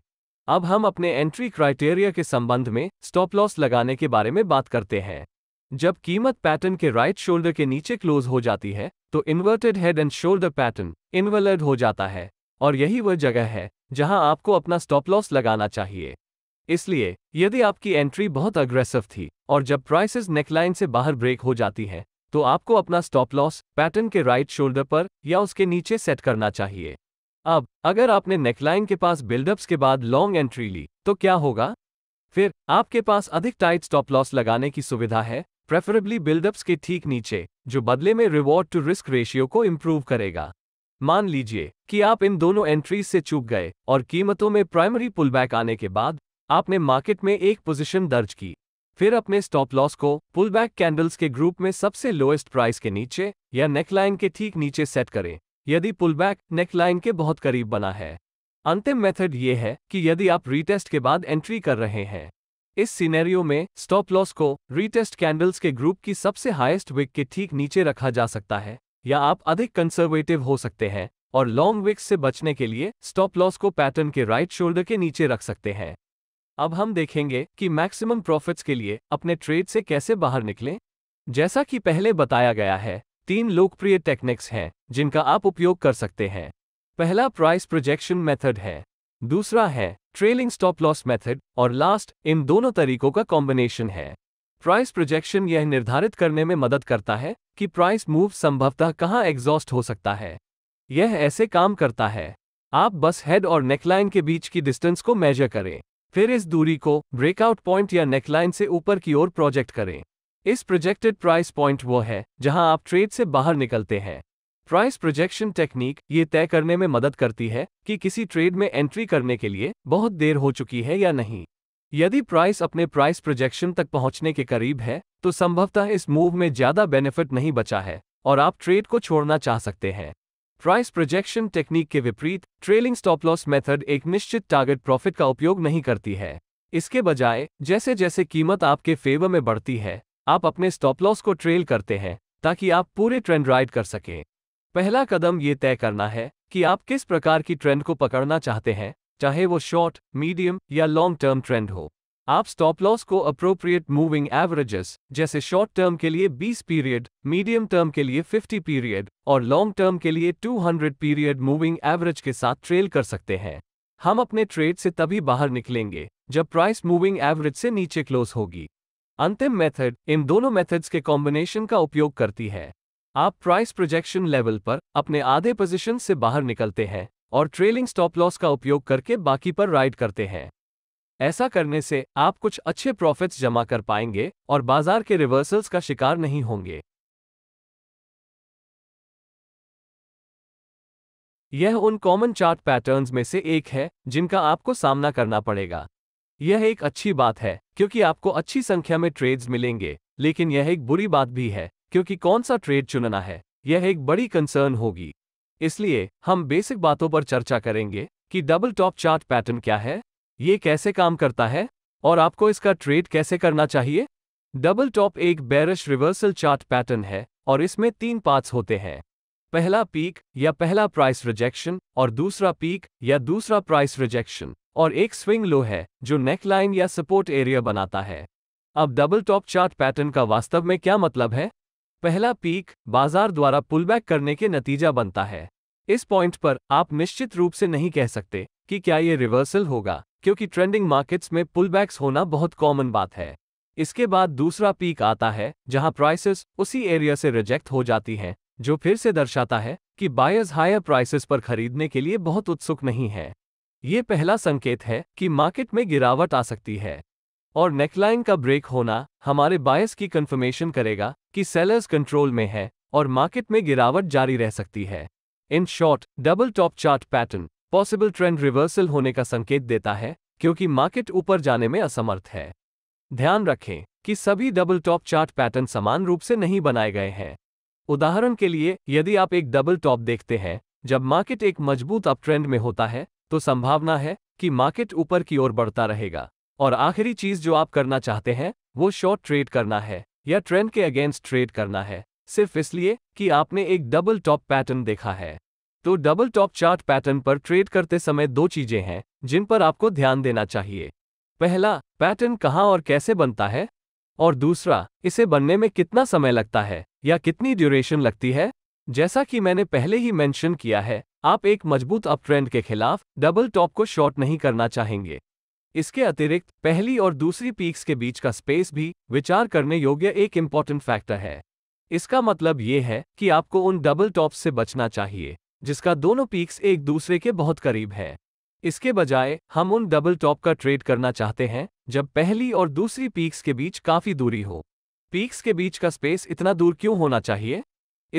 अब हम अपने एंट्री क्राइटेरिया के संबंध में स्टॉप लॉस लगाने के बारे में बात करते हैं जब कीमत पैटर्न के राइट शोल्डर के नीचे क्लोज हो जाती है तो inverted head and shoulder pattern invalid हो जाता है और यही वह जगह है जहां आपको अपना स्टॉप लॉस लगाना चाहिए इसलिए यदि आपकी एंट्री बहुत अग्रेसिव थी और जब प्राइसेस नेकलाइन से बाहर ब्रेक हो जाती हैं तो आपको अपना स्टॉप लॉस पैटर्न के राइट शोल्डर पर या उसके नीचे सेट करना चाहिए अब अगर आपने नेकलाइन के पास बिल्डअप्स के बाद लॉन्ग एंट्री ली तो क्या होगा फिर आपके पास अधिक टाइट स्टॉप लॉस लगाने की सुविधा है प्रेफरेबली बिल्डअप्स के ठीक नीचे जो बदले में रिवॉर्ड टू रिस्क रेशियो को इम्प्रूव करेगा मान लीजिए कि आप इन दोनों एंट्रीज से चूक गए और कीमतों में प्राइमरी पुलबैक आने के बाद आपने मार्केट में एक पोजीशन दर्ज की फिर अपने स्टॉप लॉस को पुलबैक कैंडल्स के ग्रुप में सबसे लोएस्ट प्राइस के नीचे या नेकलाइन के ठीक नीचे सेट करें यदि पुलबैक नेकलाइन के बहुत करीब बना है अंतिम मेथड ये है कि यदि आप रीटेस्ट के बाद एंट्री कर रहे हैं इस सिनेरियो में स्टॉप लॉस को रीटेस्ट कैंडल्स के ग्रुप की सबसे हाईएस्ट विक के ठीक नीचे रखा जा सकता है या आप अधिक कंसर्वेटिव हो सकते हैं और लॉन्ग विक्स से बचने के लिए स्टॉप लॉस को पैटर्न के राइट शोल्डर के नीचे रख सकते हैं अब हम देखेंगे कि मैक्सिमम प्रॉफिट्स के लिए अपने ट्रेड से कैसे बाहर निकलें जैसा कि पहले बताया गया है तीन लोकप्रिय टेक्निक्स हैं जिनका आप उपयोग कर सकते हैं पहला प्राइस प्रोजेक्शन मेथड है दूसरा है ट्रेलिंग स्टॉप लॉस मेथड और लास्ट इन दोनों तरीकों का कॉम्बिनेशन है प्राइस प्रोजेक्शन यह निर्धारित करने में मदद करता है कि प्राइस मूव संभवतः कहाँ एग्जॉस्ट हो सकता है यह ऐसे काम करता है आप बस हेड और नेकलाइन के बीच की डिस्टेंस को मेजर करें फिर इस दूरी को ब्रेकआउट पॉइंट या नेकलाइन से ऊपर की ओर प्रोजेक्ट करें इस प्रोजेक्टेड प्राइस पॉइंट वो है जहां आप ट्रेड से बाहर निकलते हैं प्राइस प्रोजेक्शन टेक्निक ये तय करने में मदद करती है कि किसी ट्रेड में एंट्री करने के लिए बहुत देर हो चुकी है या नहीं यदि प्राइस अपने प्राइस प्रोजेक्शन तक पहुंचने के करीब है तो संभवतः इस मूव में ज्यादा बेनिफिट नहीं बचा है और आप ट्रेड को छोड़ना चाह सकते हैं प्राइस प्रोजेक्शन टेक्निक के विपरीत ट्रेलिंग स्टॉप लॉस मेथड एक निश्चित टारगेट प्रॉफिट का उपयोग नहीं करती है इसके बजाय जैसे जैसे कीमत आपके फेवर में बढ़ती है आप अपने स्टॉप लॉस को ट्रेल करते हैं ताकि आप पूरे ट्रेंड राइड कर सकें पहला कदम ये तय करना है कि आप किस प्रकार की ट्रेंड को पकड़ना चाहते हैं चाहे वो शॉर्ट मीडियम या लॉन्ग टर्म ट्रेंड हो आप स्टॉप लॉस को अप्रोप्रिएट मूविंग एवरेजेस जैसे शॉर्ट टर्म के लिए 20 पीरियड मीडियम टर्म के लिए 50 पीरियड और लॉन्ग टर्म के लिए 200 पीरियड मूविंग एवरेज के साथ ट्रेल कर सकते हैं हम अपने ट्रेड से तभी बाहर निकलेंगे जब प्राइस मूविंग एवरेज से नीचे क्लोज होगी अंतिम मेथड इन दोनों मेथड्स के कॉम्बिनेशन का उपयोग करती है आप प्राइस प्रोजेक्शन लेवल पर अपने आधे पोजिशन से बाहर निकलते हैं और ट्रेलिंग स्टॉप लॉस का उपयोग करके बाकी पर राइड करते हैं ऐसा करने से आप कुछ अच्छे प्रॉफिट्स जमा कर पाएंगे और बाजार के रिवर्सल्स का शिकार नहीं होंगे यह उन कॉमन चार्ट पैटर्न्स में से एक है जिनका आपको सामना करना पड़ेगा यह एक अच्छी बात है क्योंकि आपको अच्छी संख्या में ट्रेड्स मिलेंगे लेकिन यह एक बुरी बात भी है क्योंकि कौन सा ट्रेड चुनना है यह एक बड़ी कंसर्न होगी इसलिए हम बेसिक बातों पर चर्चा करेंगे कि डबल टॉप चार्ट पैटर्न क्या है ये कैसे काम करता है और आपको इसका ट्रेड कैसे करना चाहिए डबल टॉप एक बैरश रिवर्सल चार्ट पैटर्न है और इसमें तीन पार्ट्स होते हैं पहला पीक या पहला प्राइस रिजेक्शन और दूसरा पीक या दूसरा प्राइस रिजेक्शन और एक स्विंग लो है जो नेकलाइन या सपोर्ट एरिया बनाता है अब डबल टॉप चार्ट पैटर्न का वास्तव में क्या मतलब है पहला पीक बाजार द्वारा पुलबैक करने के नतीजा बनता है इस पॉइंट पर आप निश्चित रूप से नहीं कह सकते कि क्या ये रिवर्सल होगा क्योंकि ट्रेंडिंग मार्केट्स में पुलबैक्स होना बहुत कॉमन बात है इसके बाद दूसरा पीक आता है जहां प्राइसेस उसी एरिया से रिजेक्ट हो जाती हैं जो फिर से दर्शाता है कि बायर्स हायर प्राइसेस पर खरीदने के लिए बहुत उत्सुक नहीं है ये पहला संकेत है कि मार्केट में गिरावट आ सकती है और नेकलाइन का ब्रेक होना हमारे बायस की कंफर्मेशन करेगा कि सेलर्स कंट्रोल में है और मार्केट में गिरावट जारी रह सकती है in short double top chart pattern possible trend reversal होने का संकेत देता है क्योंकि मार्केट ऊपर जाने में असमर्थ है ध्यान रखें कि सभी डबल टॉप चार्ट पैटर्न समान रूप से नहीं बनाए गए हैं उदाहरण के लिए यदि आप एक डबल टॉप देखते हैं जब मार्केट एक मजबूत अप ट्रेंड में होता है तो संभावना है कि मार्केट ऊपर की ओर बढ़ता रहेगा और आखिरी चीज जो आप करना चाहते हैं वो शॉर्ट ट्रेड करना है या ट्रेंड के अगेंस्ट ट्रेड करना है सिर्फ इसलिए कि आपने एक डबल टॉप पैटर्न देखा है तो डबल टॉप चार्ट पैटर्न पर ट्रेड करते समय दो चीजें हैं जिन पर आपको ध्यान देना चाहिए पहला पैटर्न कहाँ और कैसे बनता है और दूसरा इसे बनने में कितना समय लगता है या कितनी ड्यूरेशन लगती है जैसा कि मैंने पहले ही मेंशन किया है आप एक मजबूत अपट्रेंड के खिलाफ डबल टॉप को शॉर्ट नहीं करना चाहेंगे इसके अतिरिक्त पहली और दूसरी पीक्स के बीच का स्पेस भी विचार करने योग्य एक इम्पॉर्टेंट फैक्टर है इसका मतलब ये है कि आपको उन डबल टॉप्स से बचना चाहिए जिसका दोनों पीक्स एक दूसरे के बहुत करीब है इसके बजाय हम उन डबल टॉप का ट्रेड करना चाहते हैं जब पहली और दूसरी पीक्स के बीच काफी दूरी हो पीक्स के बीच का स्पेस इतना दूर क्यों होना चाहिए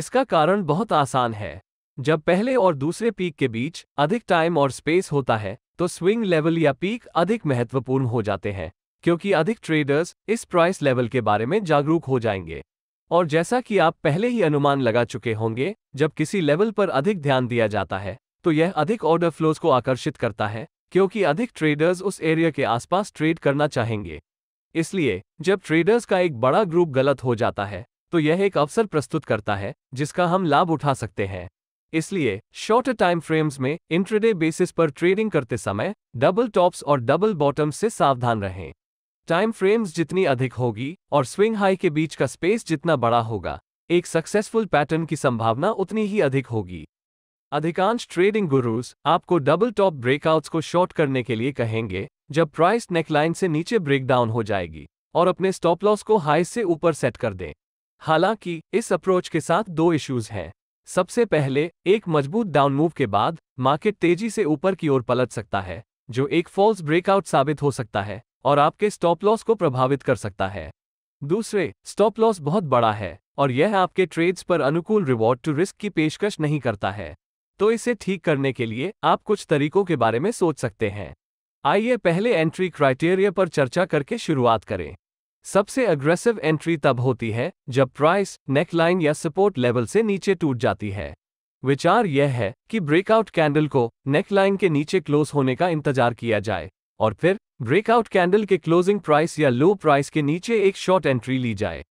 इसका कारण बहुत आसान है जब पहले और दूसरे पीक के बीच अधिक टाइम और स्पेस होता है तो स्विंग लेवल या पीक अधिक महत्वपूर्ण हो जाते हैं क्योंकि अधिक ट्रेडर्स इस प्राइस लेवल के बारे में जागरूक हो जाएंगे और जैसा कि आप पहले ही अनुमान लगा चुके होंगे जब किसी लेवल पर अधिक ध्यान दिया जाता है तो यह अधिक ऑर्डर फ्लोज को आकर्षित करता है क्योंकि अधिक ट्रेडर्स उस एरिया के आसपास ट्रेड करना चाहेंगे इसलिए जब ट्रेडर्स का एक बड़ा ग्रुप गलत हो जाता है तो यह एक अवसर प्रस्तुत करता है जिसका हम लाभ उठा सकते हैं इसलिए शॉर्टर टाइम फ्रेम्स में इंट्रेडे बेसिस पर ट्रेडिंग करते समय डबल टॉप्स और डबल बॉटम्स से सावधान रहें टाइम फ्रेम्स जितनी अधिक होगी और स्विंग हाई के बीच का स्पेस जितना बड़ा होगा एक सक्सेसफुल पैटर्न की संभावना उतनी ही अधिक होगी अधिकांश ट्रेडिंग गुरुज आपको डबल टॉप ब्रेकआउट्स को शॉर्ट करने के लिए कहेंगे जब प्राइस नेकलाइन से नीचे ब्रेकडाउन हो जाएगी और अपने स्टॉप लॉस को हाई से ऊपर सेट कर दें हालांकि इस अप्रोच के साथ दो इश्यूज हैं सबसे पहले एक मजबूत डाउन मूव के बाद मार्केट तेजी से ऊपर की ओर पलट सकता है जो एक फॉल्स ब्रेकआउट साबित हो सकता है और आपके स्टॉप लॉस को प्रभावित कर सकता है दूसरे स्टॉप लॉस बहुत बड़ा है और यह आपके ट्रेड्स पर अनुकूल रिवॉर्ड टू रिस्क की पेशकश नहीं करता है तो इसे ठीक करने के लिए आप कुछ तरीकों के बारे में सोच सकते हैं आइए पहले एंट्री क्राइटेरिया पर चर्चा करके शुरुआत करें सबसे अग्रेसिव एंट्री तब होती है जब प्राइस नेकलाइन या सपोर्ट लेवल से नीचे टूट जाती है विचार यह है कि ब्रेकआउट कैंडल को नेकलाइन के नीचे क्लोज होने का इंतजार किया जाए और फिर ब्रेकआउट कैंडल के क्लोजिंग प्राइस या लो प्राइस के नीचे एक शॉर्ट एंट्री ली जाए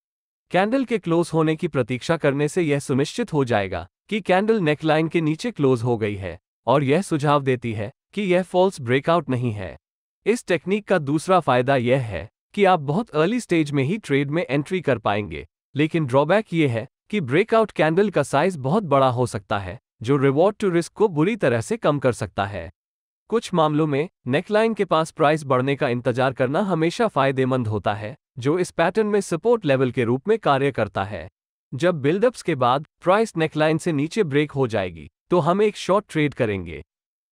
कैंडल के क्लोज होने की प्रतीक्षा करने से यह सुनिश्चित हो जाएगा कि कैंडल नेकलाइन के नीचे क्लोज हो गई है और यह सुझाव देती है कि यह फॉल्स ब्रेकआउट नहीं है इस टेक्निक का दूसरा फायदा यह है कि आप बहुत अर्ली स्टेज में ही ट्रेड में एंट्री कर पाएंगे लेकिन ड्रॉबैक ये है कि ब्रेकआउट कैंडल का साइज बहुत बड़ा हो सकता है जो रिवॉर्ड टू रिस्क को बुरी तरह से कम कर सकता है कुछ मामलों में नेकलाइन के पास प्राइस बढ़ने का इंतजार करना हमेशा फायदेमंद होता है जो इस पैटर्न में सपोर्ट लेवल के रूप में कार्य करता है जब बिल्डअप्स के बाद प्राइस नेकलाइन से नीचे ब्रेक हो जाएगी तो हम एक शॉर्ट ट्रेड करेंगे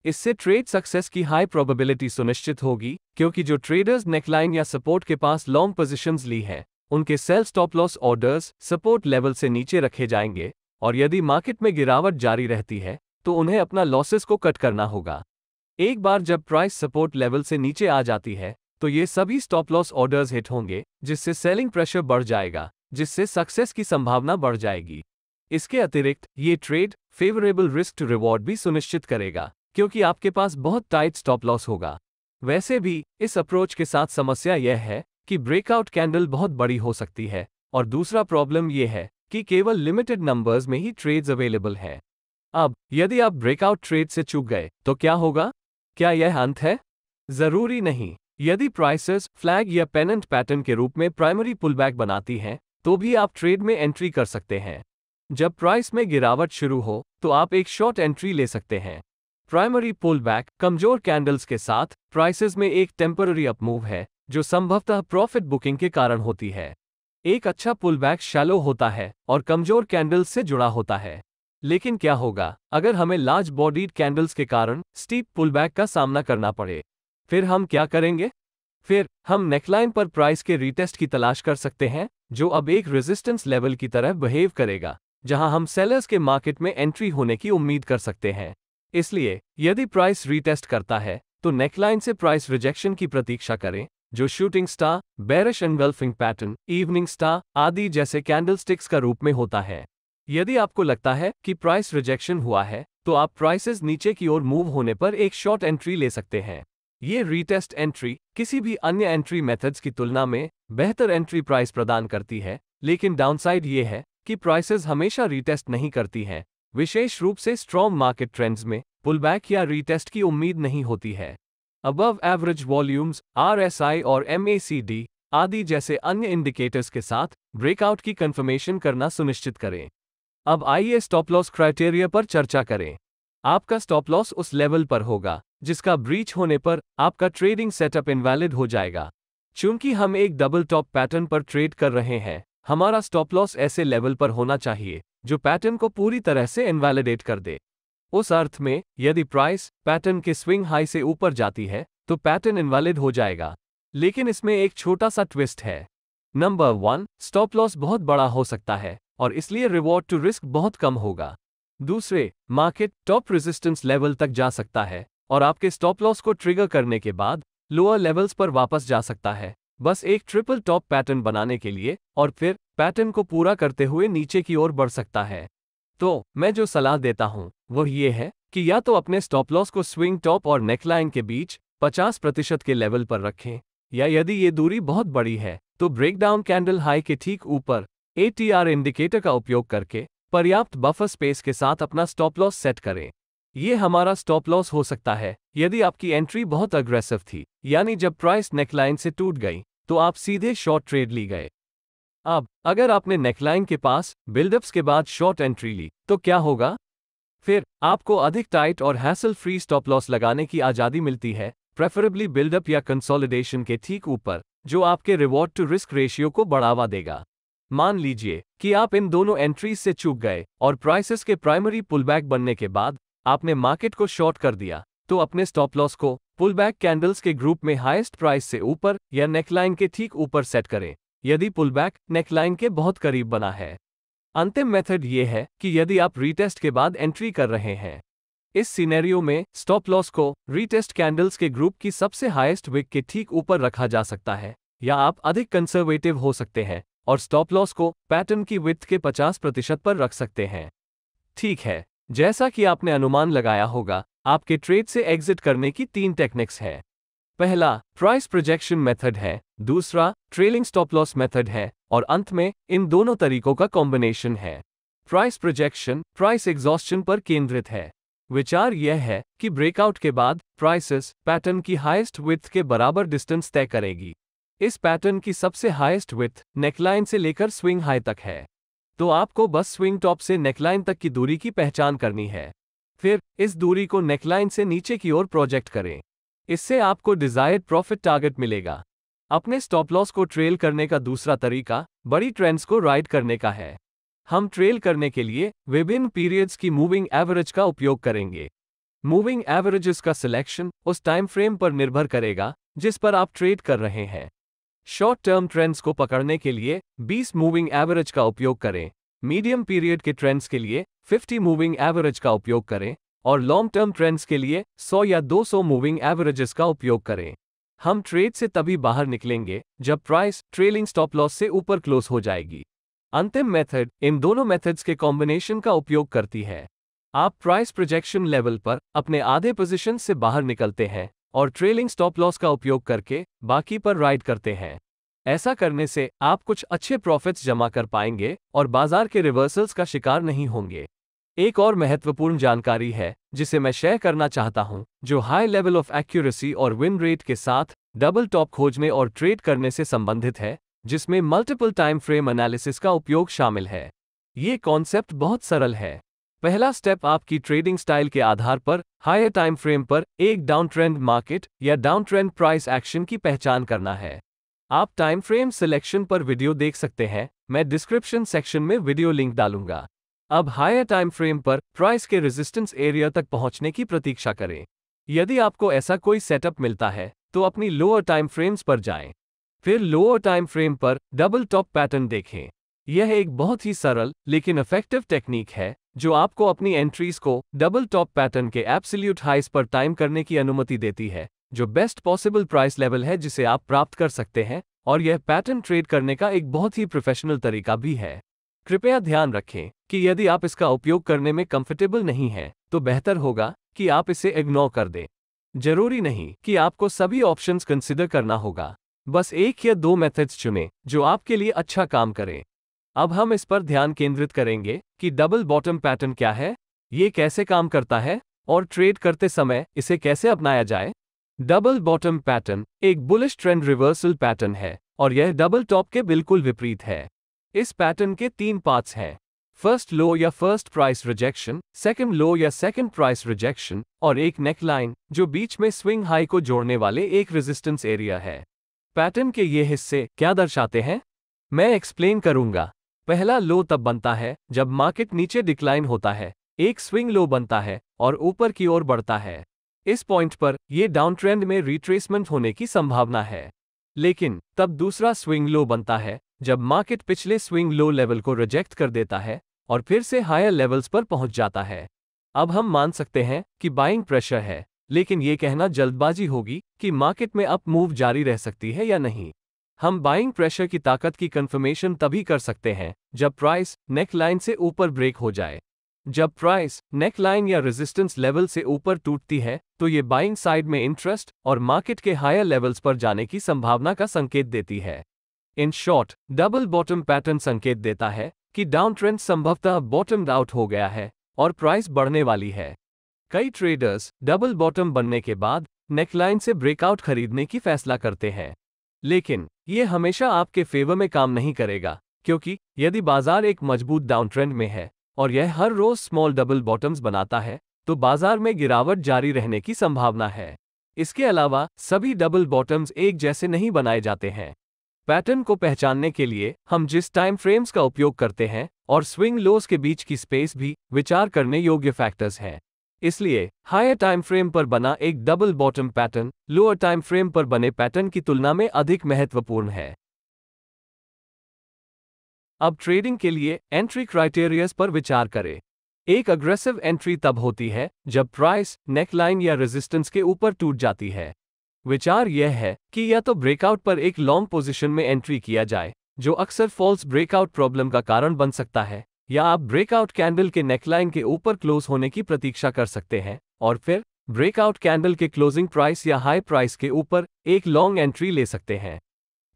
इससे ट्रेड सक्सेस की हाई प्रोबेबिलिटी सुनिश्चित होगी क्योंकि जो ट्रेडर्स नेकलाइन या सपोर्ट के पास लॉन्ग पोजिशंस ली हैं उनके sell stop loss orders support level से नीचे रखे जाएंगे और यदि मार्केट में गिरावट जारी रहती है तो उन्हें अपना लॉसेस को कट करना होगा एक बार जब प्राइस सपोर्ट लेवल से नीचे आ जाती है तो ये सभी स्टॉप लॉस ऑर्डर्स हिट होंगे जिससे सेलिंग प्रेशर बढ़ जाएगा जिससे सक्सेस की संभावना बढ़ जाएगी इसके अतिरिक्त ये trade favourable risk to reward भी सुनिश्चित करेगा क्योंकि आपके पास बहुत टाइट स्टॉप लॉस होगा वैसे भी इस अप्रोच के साथ समस्या यह है कि ब्रेकआउट कैंडल बहुत बड़ी हो सकती है और दूसरा प्रॉब्लम यह है कि केवल लिमिटेड नंबर्स में ही ट्रेड्स अवेलेबल हैं अब यदि आप ब्रेकआउट ट्रेड से चूक गए तो क्या होगा क्या यह अंत है जरूरी नहीं यदि प्राइसेस फ्लैग या पेनेंट पैटर्न के रूप में प्राइमरी पुलबैक बनाती हैं तो भी आप ट्रेड में एंट्री कर सकते हैं जब प्राइस में गिरावट शुरू हो तो आप एक शॉर्ट एंट्री ले सकते हैं प्राइमरी पुलबैक कमजोर कैंडल्स के साथ प्राइसेस में एक टेम्पररी अपमूव है जो संभवतः प्रॉफिट बुकिंग के कारण होती है एक अच्छा पुलबैक शैलो होता है और कमजोर कैंडल्स से जुड़ा होता है लेकिन क्या होगा अगर हमें लार्ज बॉडीड कैंडल्स के कारण स्टीप पुलबैक का सामना करना पड़े फिर हम क्या करेंगे फिर हम नेकलाइन पर प्राइस के रीटेस्ट की तलाश कर सकते हैं जो अब एक रेजिस्टेंस लेवल की तरह बिहेव करेगा जहां हम सेलर्स के मार्केट में एंट्री होने की उम्मीद कर सकते हैं इसलिए यदि प्राइस रीटेस्ट करता है तो नेकलाइन से प्राइस रिजेक्शन की प्रतीक्षा करें जो shooting star bearish engulfing pattern evening star आदि जैसे कैंडलस्टिक्स का रूप में होता है यदि आपको लगता है कि प्राइस रिजेक्शन हुआ है तो आप प्राइसेस नीचे की ओर मूव होने पर एक शॉर्ट एंट्री ले सकते हैं ये रीटेस्ट एंट्री किसी भी अन्य एंट्री मेथड्स की तुलना में बेहतर एंट्री प्राइस प्रदान करती है लेकिन डाउनसाइड ये है कि प्राइसेस हमेशा रीटेस्ट नहीं करती हैं विशेष रूप से स्ट्रॉन्ग मार्केट ट्रेंड्स में पुलबैक या रीटेस्ट की उम्मीद नहीं होती है अबव एवरेज वॉल्यूम्स आर और एम आदि जैसे अन्य इंडिकेटर्स के साथ ब्रेकआउट की कंफर्मेशन करना सुनिश्चित करें अब आइए स्टॉप लॉस क्राइटेरिया पर चर्चा करें आपका स्टॉप लॉस उस लेवल पर होगा जिसका ब्रीच होने पर आपका ट्रेडिंग सेटअप इनवैलिड हो जाएगा चूंकि हम एक डबल टॉप पैटर्न पर ट्रेड कर रहे हैं हमारा स्टॉप लॉस ऐसे लेवल पर होना चाहिए जो पैटर्न को पूरी तरह से इनवैलिडेट कर दे उस अर्थ में यदि प्राइस पैटर्न के स्विंग हाई से ऊपर जाती है तो पैटर्न इनवैलिड हो जाएगा लेकिन इसमें एक छोटा सा ट्विस्ट है नंबर वन स्टॉप लॉस बहुत बड़ा हो सकता है और इसलिए रिवॉर्ड टू रिस्क बहुत कम होगा दूसरे मार्केट टॉप रेजिस्टेंस लेवल तक जा सकता है और आपके स्टॉप लॉस को ट्रिगर करने के बाद लोअर लेवल्स पर वापस जा सकता है बस एक ट्रिपल टॉप पैटर्न बनाने के लिए और फिर पैटर्न को पूरा करते हुए नीचे की ओर बढ़ सकता है तो मैं जो सलाह देता हूँ वो ये है कि या तो अपने स्टॉप लॉस को स्विंग टॉप और नेकलाइन के बीच 50 प्रतिशत के लेवल पर रखें या यदि ये दूरी बहुत बड़ी है तो ब्रेकडाउन कैंडल हाई के ठीक ऊपर एटीआर इंडिकेटर का उपयोग करके पर्याप्त बफर स्पेस के साथ अपना स्टॉप लॉस सेट करें ये हमारा स्टॉप लॉस हो सकता है यदि आपकी एंट्री बहुत अग्रेसिव थी यानी जब प्राइस नेकलाइन से टूट गई तो आप सीधे शॉर्ट ट्रेड ली गए अब अगर आपने नेकलाइन के पास बिल्डअप्स के बाद शॉर्ट एंट्री ली तो क्या होगा फिर आपको अधिक टाइट और हैसल फ्री स्टॉप लॉस लगाने की आज़ादी मिलती है प्रेफरेबली बिल्डअप या कंसोलिडेशन के ठीक ऊपर जो आपके रिवॉर्ड टू रिस्क रेशियो को बढ़ावा देगा मान लीजिए कि आप इन दोनों एंट्रीज से चूक गए और प्राइसेस के प्राइमरी पुलबैक बनने के बाद आपने मार्केट को शॉर्ट कर दिया तो अपने स्टॉप लॉस को पुलबैक कैंडल्स के ग्रुप में हाईएस्ट प्राइस से ऊपर या नेकलाइन के ठीक ऊपर सेट करें यदि पुलबैक नेकलाइन के बहुत करीब बना है अंतिम मेथड ये है कि यदि आप रीटेस्ट के बाद एंट्री कर रहे हैं इस सिनेरियो में स्टॉप लॉस को रीटेस्ट कैंडल्स के ग्रुप की सबसे हाईएस्ट विक के ठीक ऊपर रखा जा सकता है या आप अधिक कंसर्वेटिव हो सकते हैं और स्टॉप लॉस को पैटर्न की विथ के 50 प्रतिशत पर रख सकते हैं ठीक है जैसा कि आपने अनुमान लगाया होगा आपके ट्रेड से एग्जिट करने की तीन टेक्निक्स है पहला प्राइस प्रोजेक्शन मेथड है दूसरा ट्रेलिंग स्टॉप लॉस मेथड है और अंत में इन दोनों तरीकों का कॉम्बिनेशन है प्राइस प्रोजेक्शन प्राइस एग्जॉस्टन पर केंद्रित है विचार यह है कि ब्रेकआउट के बाद प्राइसेस पैटर्न की हाईएस्ट विथ के बराबर डिस्टेंस तय करेगी इस पैटर्न की सबसे हाईएस्ट विथ नेकलाइन से लेकर स्विंग हाई तक है तो आपको बस स्विंग टॉप से नेकलाइन तक की दूरी की पहचान करनी है फिर इस दूरी को नेकलाइन से नीचे की ओर प्रोजेक्ट करें इससे आपको डिजायर्ड प्रॉफिट टारगेट मिलेगा अपने स्टॉप लॉस को ट्रेल करने का दूसरा तरीका बड़ी ट्रेंड्स को राइड करने का है हम ट्रेल करने के लिए विभिन्न पीरियड्स की मूविंग एवरेज का उपयोग करेंगे मूविंग एवरेजेस का सिलेक्शन उस टाइम फ्रेम पर निर्भर करेगा जिस पर आप ट्रेड कर रहे हैं शॉर्ट टर्म ट्रेंड्स को पकड़ने के लिए 20 मूविंग एवरेज का उपयोग करें मीडियम पीरियड के ट्रेंड्स के लिए 50 मूविंग एवरेज का उपयोग करें और लॉन्ग टर्म ट्रेंड्स के लिए 100 या 200 मूविंग एवरेजेस का उपयोग करें हम ट्रेड से तभी बाहर निकलेंगे जब प्राइस ट्रेलिंग स्टॉप लॉस से ऊपर क्लोज हो जाएगी अंतिम मेथड इन दोनों मेथड्स के कॉम्बिनेशन का उपयोग करती है आप प्राइस प्रोजेक्शन लेवल पर अपने आधे पोजिशन से बाहर निकलते हैं और ट्रेलिंग स्टॉप लॉस का उपयोग करके बाकी पर राइड करते हैं ऐसा करने से आप कुछ अच्छे प्रॉफिट्स जमा कर पाएंगे और बाजार के रिवर्सल्स का शिकार नहीं होंगे एक और महत्वपूर्ण जानकारी है जिसे मैं शेयर करना चाहता हूं, जो हाई लेवल ऑफ एक्यूरेसी और विन रेट के साथ डबल टॉप खोजने और ट्रेड करने से संबंधित है जिसमें मल्टीपल टाइम फ्रेम एनालिसिस का उपयोग शामिल है ये कॉन्सेप्ट बहुत सरल है पहला स्टेप आपकी ट्रेडिंग स्टाइल के आधार पर हायर टाइम फ्रेम पर एक डाउन ट्रेंड मार्केट या डाउन ट्रेंड प्राइस एक्शन की पहचान करना है आप टाइम फ्रेम सिलेक्शन पर वीडियो देख सकते हैं मैं डिस्क्रिप्शन सेक्शन में वीडियो लिंक डालूंगा अब हायर टाइम फ्रेम पर प्राइस के रेजिस्टेंस एरिया तक पहुंचने की प्रतीक्षा करें यदि आपको ऐसा कोई सेटअप मिलता है तो अपनी लोअर टाइम फ्रेम्स पर जाएं। फिर लोअर टाइम फ्रेम पर डबल टॉप पैटर्न देखें यह एक बहुत ही सरल लेकिन इफेक्टिव टेक्निक है जो आपको अपनी एंट्रीज को डबल टॉप पैटर्न के एब्सोल्यूट हाइस पर टाइम करने की अनुमति देती है जो बेस्ट पॉसिबल प्राइस लेवल है जिसे आप प्राप्त कर सकते हैं और यह पैटर्न ट्रेड करने का एक बहुत ही प्रोफेशनल तरीका भी है कृपया ध्यान रखें कि यदि आप इसका उपयोग करने में कंफर्टेबल नहीं हैं, तो बेहतर होगा कि आप इसे इग्नोर कर दें जरूरी नहीं कि आपको सभी ऑप्शंस कंसिडर करना होगा बस एक या दो मेथड्स चुनें जो आपके लिए अच्छा काम करें अब हम इस पर ध्यान केंद्रित करेंगे कि डबल बॉटम पैटर्न क्या है ये कैसे काम करता है और ट्रेड करते समय इसे कैसे अपनाया जाए डबल बॉटम पैटर्न एक बुलिश ट्रेंड रिवर्सल पैटर्न है और यह डबल टॉप के बिल्कुल विपरीत है इस पैटर्न के तीन पार्ट्स हैं फर्स्ट लो या first price rejection second low या सेकंड प्राइस रिजेक्शन और एक नेकलाइन जो बीच में स्विंग हाई को जोड़ने वाले एक रेजिस्टेंस एरिया है पैटर्न के ये हिस्से क्या दर्शाते हैं मैं एक्सप्लेन करूंगा पहला लो तब बनता है जब मार्केट नीचे डिक्लाइन होता है एक स्विंग लो बनता है और ऊपर की ओर बढ़ता है इस पॉइंट पर यह डाउन ट्रेंड में रिट्रेसमेंट होने की संभावना है लेकिन तब दूसरा स्विंग लो बनता है जब मार्केट पिछले स्विंग लो लेवल को रिजेक्ट कर देता है और फिर से हायर लेवल्स पर पहुंच जाता है अब हम मान सकते हैं कि बाइंग प्रेशर है लेकिन ये कहना जल्दबाजी होगी कि मार्केट में अप मूव जारी रह सकती है या नहीं हम बाइंग प्रेशर की ताकत की कन्फर्मेशन तभी कर सकते हैं जब प्राइस नेक लाइन से ऊपर ब्रेक हो जाए जब प्राइस नेक लाइन या रेजिस्टेंस लेवल से ऊपर टूटती है तो ये बाइंग साइड में इंटरेस्ट और मार्केट के हायर लेवल्स पर जाने की संभावना का संकेत देती है in short double bottom pattern संकेत देता है कि डाउन ट्रेंड संभवतः बॉटम आउट हो गया है और प्राइस बढ़ने वाली है कई ट्रेडर्स डबल बॉटम बनने के बाद नेकलाइन से ब्रेकआउट खरीदने की फैसला करते हैं लेकिन ये हमेशा आपके फेवर में काम नहीं करेगा क्योंकि यदि बाजार एक मजबूत डाउन ट्रेंड में है और यह हर रोज स्मॉल डबल बॉटम्स बनाता है तो बाजार में गिरावट जारी रहने की संभावना है इसके अलावा सभी डबल बॉटम्स एक जैसे नहीं बनाए जाते हैं पैटर्न को पहचानने के लिए हम जिस टाइम फ्रेम्स का उपयोग करते हैं और स्विंग लोस के बीच की स्पेस भी विचार करने योग्य फैक्टर्स हैं इसलिए हायर टाइम फ्रेम पर बना एक double bottom pattern lower time frame पर बने पैटर्न की तुलना में अधिक महत्वपूर्ण है अब ट्रेडिंग के लिए एंट्री क्राइटेरियस पर विचार करें एक अग्रेसिव एंट्री तब होती है जब प्राइस नेकलाइन या रेजिस्टेंस के ऊपर टूट जाती है विचार यह है कि या तो ब्रेकआउट पर एक लॉन्ग पोजीशन में एंट्री किया जाए जो अक्सर फॉल्स ब्रेकआउट प्रॉब्लम का कारण बन सकता है या आप ब्रेकआउट कैंडल के नेकलाइन के ऊपर क्लोज होने की प्रतीक्षा कर सकते हैं और फिर ब्रेकआउट कैंडल के क्लोजिंग प्राइस या हाई प्राइस के ऊपर एक लॉन्ग एंट्री ले सकते हैं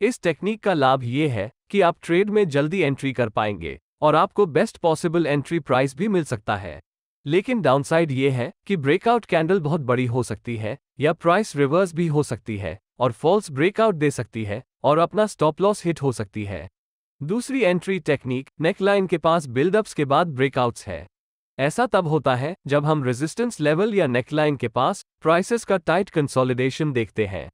इस टेक्निक का लाभ ये है कि आप ट्रेड में जल्दी एंट्री कर पाएंगे और आपको बेस्ट पॉसिबल एंट्री प्राइस भी मिल सकता है लेकिन डाउनसाइड ये है कि ब्रेकआउट कैंडल बहुत बड़ी हो सकती है या प्राइस रिवर्स भी हो सकती है और फॉल्स ब्रेकआउट दे सकती है और अपना स्टॉप लॉस हिट हो सकती है दूसरी एंट्री टेक्निक नेकलाइन के पास बिल्डअप्स के बाद ब्रेकआउट्स है ऐसा तब होता है जब हम रेजिस्टेंस लेवल या नेकलाइन के पास प्राइसेस का टाइट कंसोलिडेशन देखते हैं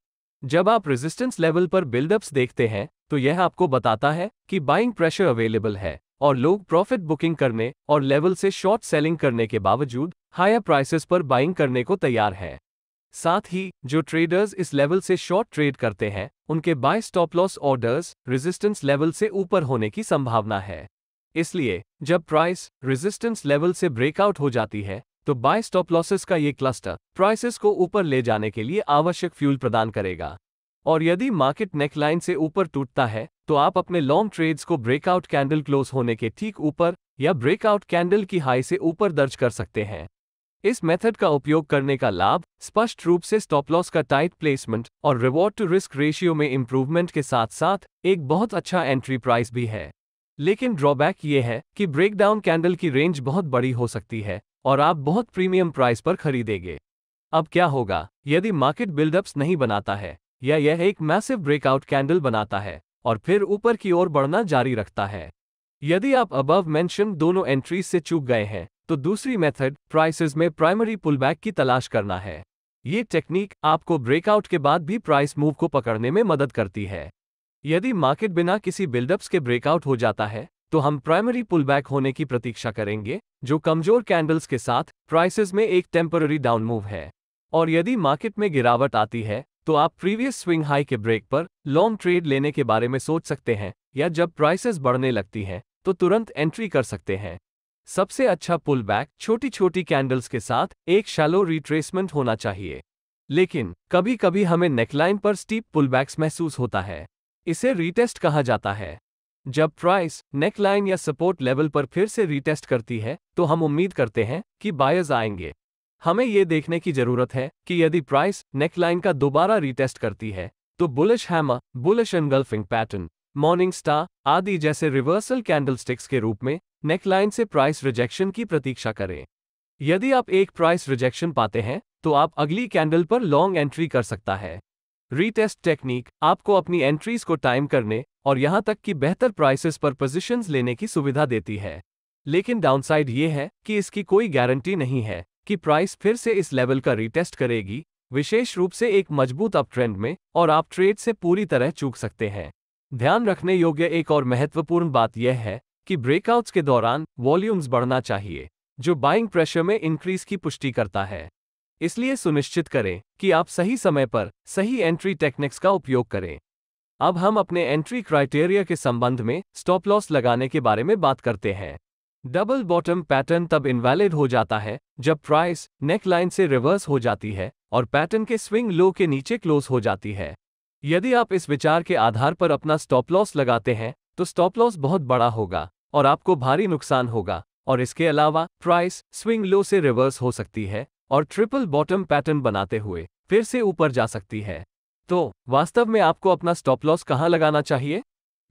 जब आप रेजिस्टेंस लेवल पर बिल्डअप्स देखते हैं तो यह आपको बताता है कि बाइंग प्रेशर अवेलेबल है और लोग प्रॉफिट बुकिंग करने और लेवल से शॉर्ट सेलिंग करने के बावजूद हायर प्राइसेस पर बाइंग करने को तैयार हैं साथ ही जो ट्रेडर्स इस लेवल से शॉर्ट ट्रेड करते हैं उनके buy stop loss orders resistance level से ऊपर होने की संभावना है इसलिए जब प्राइस रेजिस्टेंस लेवल से ब्रेकआउट हो जाती है तो बाय स्टॉप लॉसेस का ये क्लस्टर प्राइसेस को ऊपर ले जाने के लिए आवश्यक फ्यूल प्रदान करेगा और यदि मार्केट नेकलाइन से ऊपर टूटता है तो आप अपने लॉन्ग ट्रेड्स को ब्रेकआउट कैंडल क्लोज होने के ठीक ऊपर या ब्रेकआउट कैंडल की हाई से ऊपर दर्ज कर सकते हैं इस मेथड का उपयोग करने का लाभ स्पष्ट रूप से स्टॉप लॉस का टाइट प्लेसमेंट और रिवॉर्ड टू रिस्क रेशियो में इंप्रूवमेंट के साथ साथ एक बहुत अच्छा एंट्री प्राइस भी है लेकिन ड्रॉबैक ये है कि ब्रेकडाउन कैंडल की रेंज बहुत बड़ी हो सकती है और आप बहुत प्रीमियम प्राइस पर खरीदेंगे अब क्या होगा यदि मार्केट बिल्डअप्स नहीं बनाता है या यह एक मैसिव ब्रेकआउट कैंडल बनाता है और फिर ऊपर की ओर बढ़ना जारी रखता है यदि आप अबव मेंशन दोनों एंट्रीज से चूक गए हैं तो दूसरी मेथड प्राइसेस में प्राइमरी पुलबैक की तलाश करना है ये टेक्निक आपको ब्रेकआउट के बाद भी प्राइस मूव को पकड़ने में मदद करती है यदि मार्केट बिना किसी बिल्डअप्स के ब्रेकआउट हो जाता है तो हम प्राइमरी पुलबैक होने की प्रतीक्षा करेंगे जो कमजोर कैंडल्स के साथ प्राइसेस में एक टेम्पररी डाउन मूव है और यदि मार्केट में गिरावट आती है तो आप प्रीवियस स्विंग हाई के ब्रेक पर लॉन्ग ट्रेड लेने के बारे में सोच सकते हैं या जब प्राइसेस बढ़ने लगती हैं तो तुरंत एंट्री कर सकते हैं सबसे अच्छा पुल बैक छोटी छोटी कैंडल्स के साथ एक शैलो रिट्रेसमेंट होना चाहिए लेकिन कभी कभी हमें नेकलाइन पर स्टीप पुलबैक्स महसूस होता है इसे रीटेस्ट कहा जाता है जब प्राइस नेकलाइन या सपोर्ट लेवल पर फिर से रीटेस्ट करती है तो हम उम्मीद करते हैं कि बायर्स आएंगे हमें ये देखने की जरूरत है कि यदि प्राइस नेकलाइन का दोबारा रीटेस्ट करती है तो bullish hammer bullish engulfing pattern morning star आदि जैसे रिवर्सल कैंडलस्टिक्स के रूप में नेकलाइन से प्राइस रिजेक्शन की प्रतीक्षा करें यदि आप एक प्राइस रिजेक्शन पाते हैं तो आप अगली कैंडल पर लॉन्ग एंट्री कर सकता है रीटेस्ट टेक्निक आपको अपनी एंट्रीज को टाइम करने और यहां तक कि बेहतर प्राइसेस पर पोजीशंस लेने की सुविधा देती है लेकिन डाउनसाइड ये है कि इसकी कोई गारंटी नहीं है कि प्राइस फिर से इस लेवल का रीटेस्ट करेगी विशेष रूप से एक मजबूत अप ट्रेंड में और आप ट्रेड से पूरी तरह चूक सकते हैं ध्यान रखने योग्य एक और महत्वपूर्ण बात यह है कि ब्रेकआउट्स के दौरान वॉल्यूम्स बढ़ना चाहिए जो बाइंग प्रेशर में इंक्रीज की पुष्टि करता है इसलिए सुनिश्चित करें कि आप सही समय पर सही एंट्री टेक्निक्स का उपयोग करें अब हम अपने एंट्री क्राइटेरिया के संबंध में स्टॉप लॉस लगाने के बारे में बात करते हैं डबल बॉटम पैटर्न तब इनवैलिड हो जाता है जब प्राइस नेक लाइन से रिवर्स हो जाती है और पैटर्न के स्विंग लो के नीचे क्लोज हो जाती है यदि आप इस विचार के आधार पर अपना स्टॉप लॉस लगाते हैं तो स्टॉप लॉस बहुत बड़ा होगा और आपको भारी नुकसान होगा और इसके अलावा प्राइस स्विंग लो से रिवर्स हो सकती है और ट्रिपल बॉटम पैटर्न बनाते हुए फिर से ऊपर जा सकती है तो वास्तव में आपको अपना स्टॉप लॉस कहाँ लगाना चाहिए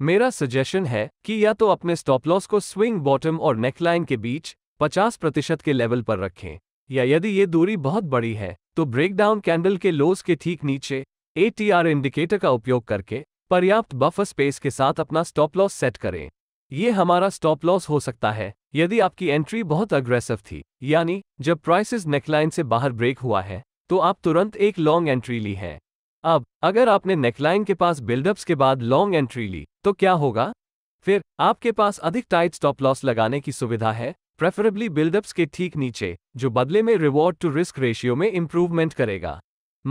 मेरा सजेशन है कि या तो अपने स्टॉप लॉस को स्विंग बॉटम और नेकलाइन के बीच 50 प्रतिशत के लेवल पर रखें या यदि ये दूरी बहुत बड़ी है तो ब्रेकडाउन कैंडल के लोस के ठीक नीचे एटीआर इंडिकेटर का उपयोग करके पर्याप्त बफर स्पेस के साथ अपना स्टॉप लॉस सेट करें ये हमारा स्टॉप लॉस हो सकता है यदि आपकी एंट्री बहुत अग्रेसिव थी यानी जब प्राइसेस नेकलाइन से बाहर ब्रेक हुआ है तो आप तुरंत एक लॉन्ग एंट्री ली है अब अगर आपने नेकलाइन के पास बिल्डअप्स के बाद लॉन्ग एंट्री ली तो क्या होगा फिर आपके पास अधिक टाइट स्टॉप लॉस लगाने की सुविधा है प्रेफरेबली बिल्डअप्स के ठीक नीचे जो बदले में रिवॉर्ड टू रिस्क रेशियो में इंप्रूवमेंट करेगा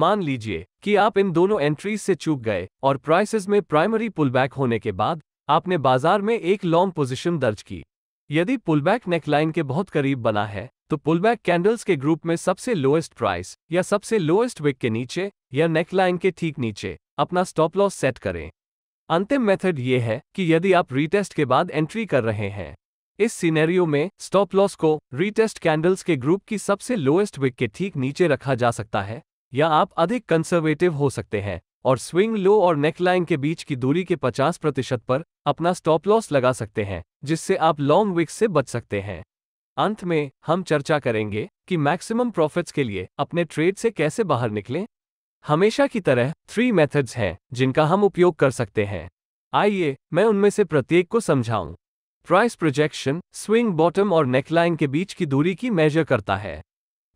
मान लीजिए कि आप इन दोनों एंट्रीज से चूक गए और प्राइसेस में प्राइमरी पुलबैक होने के बाद आपने बाजार में एक लॉन्ग पोजीशन दर्ज की यदि पुलबैक नेकलाइन के बहुत करीब बना है तो पुलबैक कैंडल्स के ग्रुप में सबसे लोएस्ट प्राइस या सबसे लोएस्ट विक के नीचे या नेकलाइन के ठीक नीचे अपना स्टॉप लॉस सेट करें अंतिम मेथड ये है कि यदि आप रीटेस्ट के बाद एंट्री कर रहे हैं इस सीनेरियो में स्टॉप लॉस को रीटेस्ट कैंडल्स के ग्रुप की सबसे लोएस्ट विक के ठीक नीचे रखा जा सकता है या आप अधिक कंसर्वेटिव हो सकते हैं और स्विंग लो और नेकलाइन के बीच की दूरी के 50 प्रतिशत पर अपना स्टॉप लॉस लगा सकते हैं जिससे आप लॉन्ग विक से बच सकते हैं अंत में हम चर्चा करेंगे कि मैक्सिमम प्रॉफिट्स के लिए अपने ट्रेड से कैसे बाहर निकलें हमेशा की तरह थ्री मेथड्स हैं जिनका हम उपयोग कर सकते हैं आइए मैं उनमें से प्रत्येक को समझाऊं प्राइस प्रोजेक्शन स्विंग बॉटम और नेकलाइन के बीच की दूरी की मेजर करता है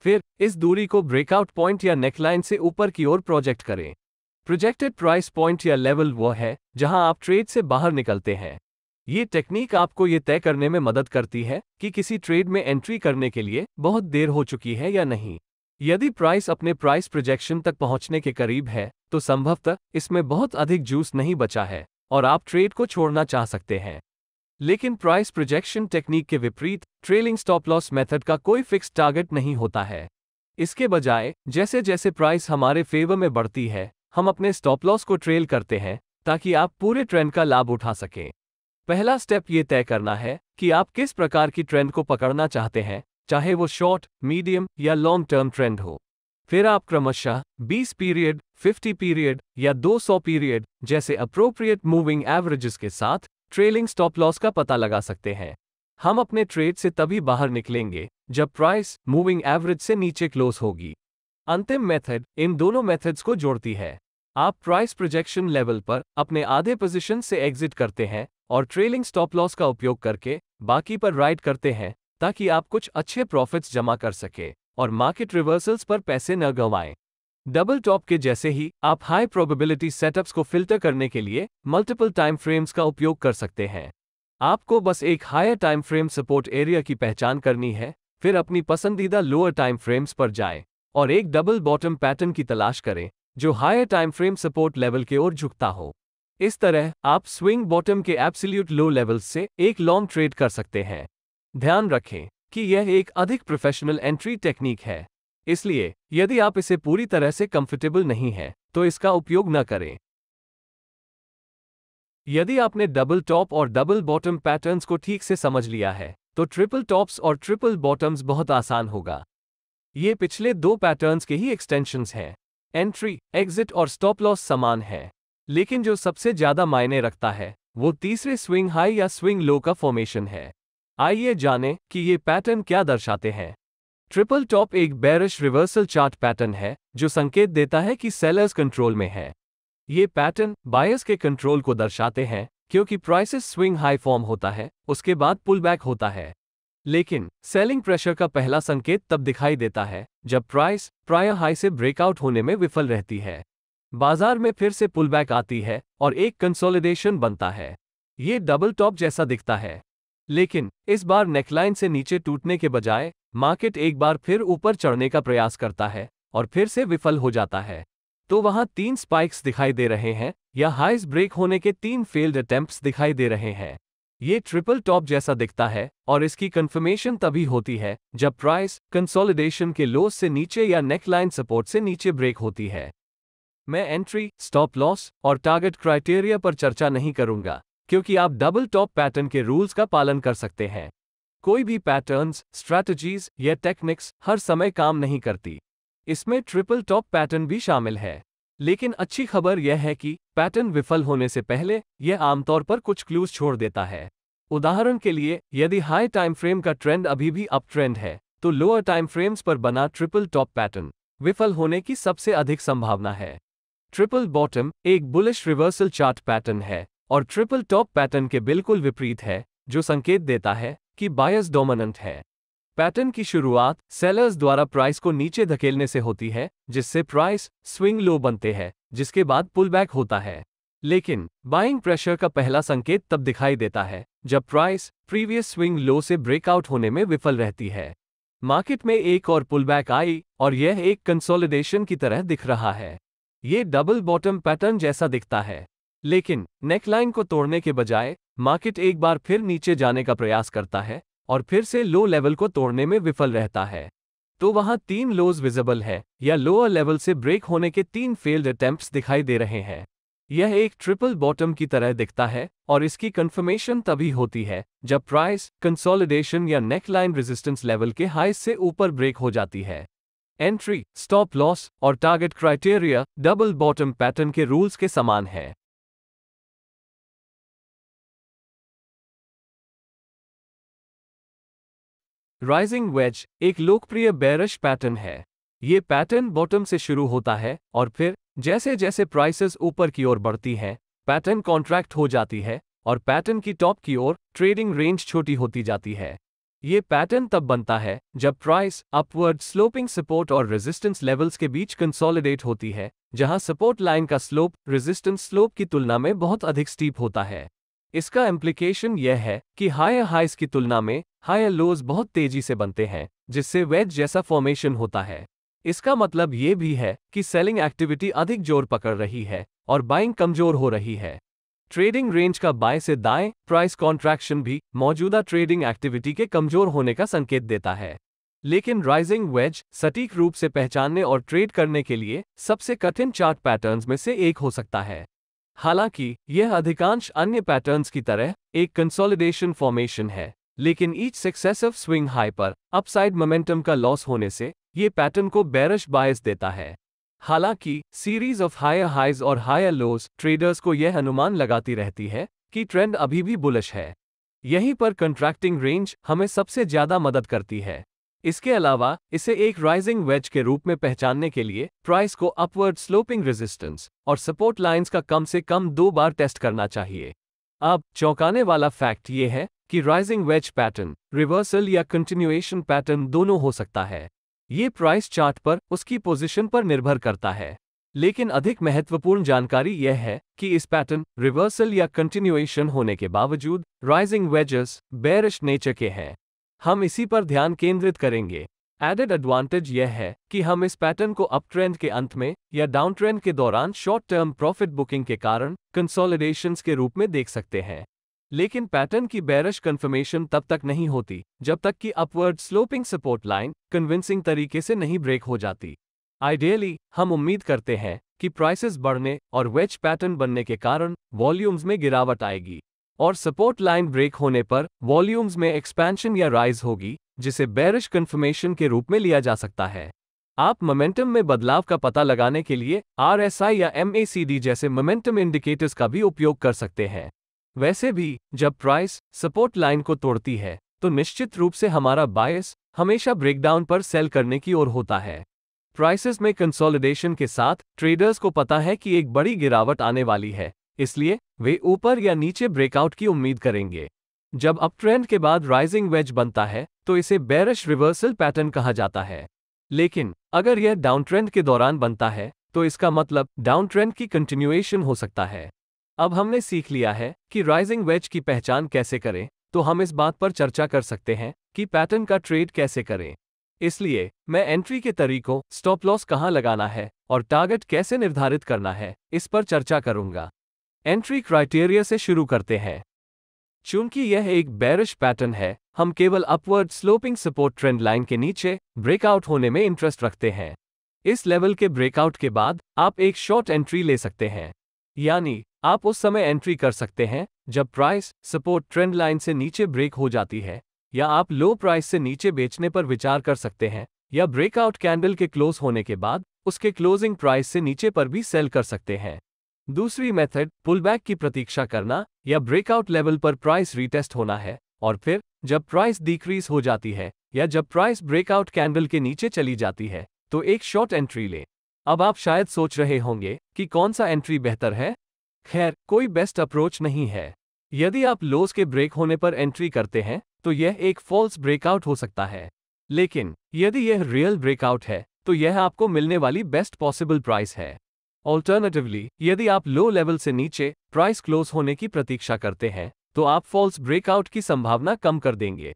फिर इस दूरी को ब्रेकआउट पॉइंट या नेकलाइन से ऊपर की ओर प्रोजेक्ट करें प्रोजेक्टेड प्राइस पॉइंट या लेवल वह है जहां आप ट्रेड से बाहर निकलते हैं ये टेक्निक आपको ये तय करने में मदद करती है कि किसी ट्रेड में एंट्री करने के लिए बहुत देर हो चुकी है या नहीं यदि प्राइस अपने प्राइस प्रोजेक्शन तक पहुंचने के करीब है तो संभवतः इसमें बहुत अधिक जूस नहीं बचा है और आप ट्रेड को छोड़ना चाह सकते हैं लेकिन प्राइस प्रोजेक्शन टेक्निक के विपरीत ट्रेलिंग स्टॉप लॉस मेथड का कोई फिक्स टारगेट नहीं होता है इसके बजाय जैसे जैसे प्राइस हमारे फेवर में बढ़ती है हम अपने स्टॉप लॉस को ट्रेल करते हैं ताकि आप पूरे ट्रेंड का लाभ उठा सकें पहला स्टेप ये तय करना है कि आप किस प्रकार की ट्रेंड को पकड़ना चाहते हैं चाहे वो शॉर्ट मीडियम या लॉन्ग टर्म ट्रेंड हो फिर आप क्रमशः 20 पीरियड 50 पीरियड या 200 पीरियड जैसे अप्रोप्रिएट मूविंग एवरेजेस के साथ ट्रेलिंग स्टॉप लॉस का पता लगा सकते हैं हम अपने ट्रेड से तभी बाहर निकलेंगे जब प्राइस मूविंग एवरेज से नीचे क्लोज होगी अंतिम मेथड इन दोनों मेथड्स को जोड़ती है आप प्राइस प्रोजेक्शन लेवल पर अपने आधे पोजीशन से एग्जिट करते हैं और ट्रेलिंग स्टॉप लॉस का उपयोग करके बाकी पर राइड करते हैं ताकि आप कुछ अच्छे प्रॉफिट्स जमा कर सके और मार्केट रिवर्सल्स पर पैसे न गंवाएं डबल टॉप के जैसे ही आप हाई प्रोबेबिलिटी सेटअप्स को फिल्टर करने के लिए मल्टीपल टाइम फ्रेम्स का उपयोग कर सकते हैं आपको बस एक higher time frame support area की पहचान करनी है फिर अपनी पसंदीदा लोअर टाइम फ्रेम्स पर जाएं और एक डबल बॉटम पैटर्न की तलाश करें जो higher time frame support level की ओर झुकता हो इस तरह आप स्विंग बॉटम के एब्सोल्यूट लो लेवल्स से एक लॉन्ग ट्रेड कर सकते हैं ध्यान रखें कि यह एक अधिक प्रोफेशनल एंट्री टेक्निक है इसलिए यदि आप इसे पूरी तरह से कंफर्टेबल नहीं हैं तो इसका उपयोग न करें यदि आपने डबल टॉप और डबल बॉटम पैटर्न्स को ठीक से समझ लिया है तो ट्रिपल टॉप्स और ट्रिपल बॉटम्स बहुत आसान होगा ये पिछले दो पैटर्न्स के ही एक्सटेंशंस हैं एंट्री एग्जिट और स्टॉप लॉस समान है लेकिन जो सबसे ज्यादा मायने रखता है वो तीसरे स्विंग हाई या स्विंग लो का फॉर्मेशन है आइए जानें कि ये पैटर्न क्या दर्शाते हैं ट्रिपल टॉप एक बैरिश रिवर्सल चार्ट पैटर्न है जो संकेत देता है कि सेलर्स कंट्रोल में है ये पैटर्न बायर्स के कंट्रोल को दर्शाते हैं क्योंकि प्राइसेस स्विंग हाई फॉर्म होता है उसके बाद पुलबैक होता है लेकिन सेलिंग प्रेशर का पहला संकेत तब दिखाई देता है जब प्राइस प्राय हाई से ब्रेकआउट होने में विफल रहती है बाजार में फिर से पुलबैक आती है और एक कंसोलिडेशन बनता है ये डबल टॉप जैसा दिखता है लेकिन इस बार नेकलाइन से नीचे टूटने के बजाय मार्केट एक बार फिर ऊपर चढ़ने का प्रयास करता है और फिर से विफल हो जाता है तो वहां तीन स्पाइक्स दिखाई दे रहे हैं या हाइस ब्रेक होने के तीन फेल्ड अटेम्प्ट दिखाई दे रहे हैं ये ट्रिपल टॉप जैसा दिखता है और इसकी कंफर्मेशन तभी होती है जब प्राइस कंसोलिडेशन के लोस से नीचे या नेकलाइन सपोर्ट से नीचे ब्रेक होती है मैं एंट्री स्टॉप लॉस और टारगेट क्राइटेरिया पर चर्चा नहीं करूंगा क्योंकि आप डबल टॉप पैटर्न के रूल्स का पालन कर सकते हैं कोई भी पैटर्न्स स्ट्रैटेजीज या टेक्निक्स हर समय काम नहीं करती इसमें ट्रिपल टॉप पैटर्न भी शामिल है लेकिन अच्छी खबर यह है कि पैटर्न विफल होने से पहले यह आमतौर पर कुछ क्लूज छोड़ देता है उदाहरण के लिए यदि हाई टाइम फ्रेम का ट्रेंड अभी भी अप ट्रेंड है तो लोअर टाइम फ्रेम्स पर बना ट्रिपल टॉप पैटर्न विफल होने की सबसे अधिक संभावना है ट्रिपल बॉटम एक बुलिश रिवर्सल चार्ट पैटर्न है और ट्रिपल टॉप पैटर्न के बिल्कुल विपरीत है जो संकेत देता है कि बायस डोमिनेंट है पैटर्न की शुरुआत सेलर्स द्वारा प्राइस को नीचे धकेलने से होती है जिससे प्राइस स्विंग लो बनते हैं जिसके बाद पुलबैक होता है लेकिन बाइंग प्रेशर का पहला संकेत तब दिखाई देता है जब प्राइस प्रीवियस स्विंग लो से ब्रेकआउट होने में विफल रहती है मार्केट में एक और पुलबैक आई और यह एक कंसोलिडेशन की तरह दिख रहा है ये डबल बॉटम पैटर्न जैसा दिखता है लेकिन नेकलाइन को तोड़ने के बजाय मार्केट एक बार फिर नीचे जाने का प्रयास करता है और फिर से लो लेवल को तोड़ने में विफल रहता है तो वहां तीन लोज विजिबल है या लोअर लेवल से ब्रेक होने के तीन फेल्ड अटेम्प्ट दिखाई दे रहे हैं यह एक ट्रिपल बॉटम की तरह दिखता है और इसकी कंफर्मेशन तभी होती है जब प्राइस कंसोलिडेशन या नेकलाइन रेजिस्टेंस लेवल के हाई से ऊपर ब्रेक हो जाती है एंट्री स्टॉप लॉस और target criteria double bottom pattern के रूल्स के समान है राइजिंग वेज एक लोकप्रिय बेरश पैटर्न है ये पैटर्न बॉटम से शुरू होता है और फिर जैसे जैसे प्राइसेस ऊपर की ओर बढ़ती हैं पैटर्न कॉन्ट्रैक्ट हो जाती है और पैटर्न की टॉप की ओर ट्रेडिंग रेंज छोटी होती जाती है ये पैटर्न तब बनता है जब प्राइस अपवर्ड स्लोपिंग सपोर्ट और रेजिस्टेंस लेवल्स के बीच कंसोलिडेट होती है जहां सपोर्ट लाइन का स्लोप रेजिस्टेंस स्लोप की तुलना में बहुत अधिक स्टीप होता है इसका एम्प्लीकेशन यह है कि हायर हाइस की तुलना में हायर लोज बहुत तेजी से बनते हैं जिससे वेज जैसा फॉर्मेशन होता है इसका मतलब ये भी है कि सेलिंग एक्टिविटी अधिक जोर पकड़ रही है और बाइंग कमजोर हो रही है ट्रेडिंग रेंज का बाय से दाएं प्राइस कॉन्ट्रैक्शन भी मौजूदा ट्रेडिंग एक्टिविटी के कमजोर होने का संकेत देता है लेकिन राइजिंग वेज सटीक रूप से पहचानने और ट्रेड करने के लिए सबसे कठिन चार्ट पैटर्न्स में से एक हो सकता है हालांकि यह अधिकांश अन्य पैटर्न्स की तरह एक कंसोलिडेशन फॉर्मेशन है लेकिन ईच सक्सेसिव स्विंग हाई पर अपसाइड मोमेंटम का लॉस होने से ये पैटर्न को बैरश बायस देता है हालांकि सीरीज ऑफ हायर हाइज और हायर लोज ट्रेडर्स को यह अनुमान लगाती रहती है कि ट्रेंड अभी भी बुलश है यहीं पर कंट्रैक्टिंग रेंज हमें सबसे ज्यादा मदद करती है इसके अलावा इसे एक राइजिंग वेज के रूप में पहचानने के लिए प्राइस को अपवर्ड स्लोपिंग रेजिस्टेंस और सपोर्ट लाइंस का कम से कम दो बार टेस्ट करना चाहिए अब चौंकाने वाला फैक्ट ये है कि राइजिंग वेज पैटर्न रिवर्सल या कंटिन्यूएशन पैटर्न दोनों हो सकता है ये प्राइस चार्ट पर उसकी पोजीशन पर निर्भर करता है लेकिन अधिक महत्वपूर्ण जानकारी यह है कि इस पैटर्न रिवर्सल या कंटिन्यूएशन होने के बावजूद राइजिंग वेजेस बेरिश नेचर के हैं हम इसी पर ध्यान केंद्रित करेंगे एडेड एडवांटेज यह है कि हम इस पैटर्न को अप ट्रेंड के अंत में या डाउन ट्रेंड के दौरान शॉर्ट टर्म प्रॉफिट बुकिंग के कारण कंसोलिडेशंस के रूप में देख सकते हैं लेकिन पैटर्न की बैरश कन्फर्मेशन तब तक नहीं होती जब तक कि upward sloping support line convincing तरीके से नहीं ब्रेक हो जाती आइडियली हम उम्मीद करते हैं कि प्राइसेस बढ़ने और वेज पैटर्न बनने के कारण वॉल्यूम्स में गिरावट आएगी और सपोर्ट लाइन ब्रेक होने पर वॉल्यूम्स में एक्सपेंशन या राइज होगी जिसे बैरिश कन्फर्मेशन के रूप में लिया जा सकता है आप मोमेंटम में बदलाव का पता लगाने के लिए आर या एम जैसे मोमेंटम इंडिकेटर्स का भी उपयोग कर सकते हैं वैसे भी जब प्राइस सपोर्ट लाइन को तोड़ती है तो निश्चित रूप से हमारा बायस हमेशा ब्रेकडाउन पर सेल करने की ओर होता है प्राइसेस में कंसोलिडेशन के साथ ट्रेडर्स को पता है कि एक बड़ी गिरावट आने वाली है इसलिए वे ऊपर या नीचे ब्रेकआउट की उम्मीद करेंगे जब अप ट्रेंड के बाद राइजिंग वेज बनता है तो इसे बैरश रिवर्सल पैटर्न कहा जाता है लेकिन अगर यह डाउन ट्रेंड के दौरान बनता है तो इसका मतलब डाउन ट्रेंड की कंटिन्यूएशन हो सकता है अब हमने सीख लिया है कि राइजिंग वेज की पहचान कैसे करें तो हम इस बात पर चर्चा कर सकते हैं कि पैटर्न का ट्रेड कैसे करें इसलिए मैं एंट्री के तरीकों स्टॉप लॉस कहाँ लगाना है और टारगेट कैसे निर्धारित करना है इस पर चर्चा करूंगा एंट्री क्राइटेरिया से शुरू करते हैं चूंकि यह एक बैरिश पैटर्न है हम केवल upward sloping support trend line के नीचे ब्रेकआउट होने में इंटरेस्ट रखते हैं इस लेवल के ब्रेकआउट के बाद आप एक शॉर्ट एंट्री ले सकते हैं यानी आप उस समय एंट्री कर सकते हैं जब प्राइस सपोर्ट ट्रेंड लाइन से नीचे ब्रेक हो जाती है या आप लो प्राइस से नीचे बेचने पर विचार कर सकते हैं या ब्रेकआउट कैंडल के क्लोज होने के बाद उसके क्लोजिंग प्राइस से नीचे पर भी सेल कर सकते हैं दूसरी मेथड पुलबैक की प्रतीक्षा करना या ब्रेकआउट लेवल पर प्राइस रीटेस्ट होना है और फिर जब प्राइस डिक्रीज हो जाती है या जब प्राइस ब्रेकआउट कैंडल के नीचे चली जाती है तो एक शॉर्ट एंट्री लें अब आप शायद सोच रहे होंगे कि कौन सा एंट्री बेहतर है खैर कोई बेस्ट अप्रोच नहीं है यदि आप लोस के ब्रेक होने पर एंट्री करते हैं तो यह एक फॉल्स ब्रेकआउट हो सकता है लेकिन यदि यह रियल ब्रेकआउट है तो यह आपको मिलने वाली बेस्ट पॉसिबल प्राइस है ऑल्टरनेटिवली यदि आप लो लेवल से नीचे प्राइस क्लोज होने की प्रतीक्षा करते हैं तो आप फॉल्स ब्रेकआउट की संभावना कम कर देंगे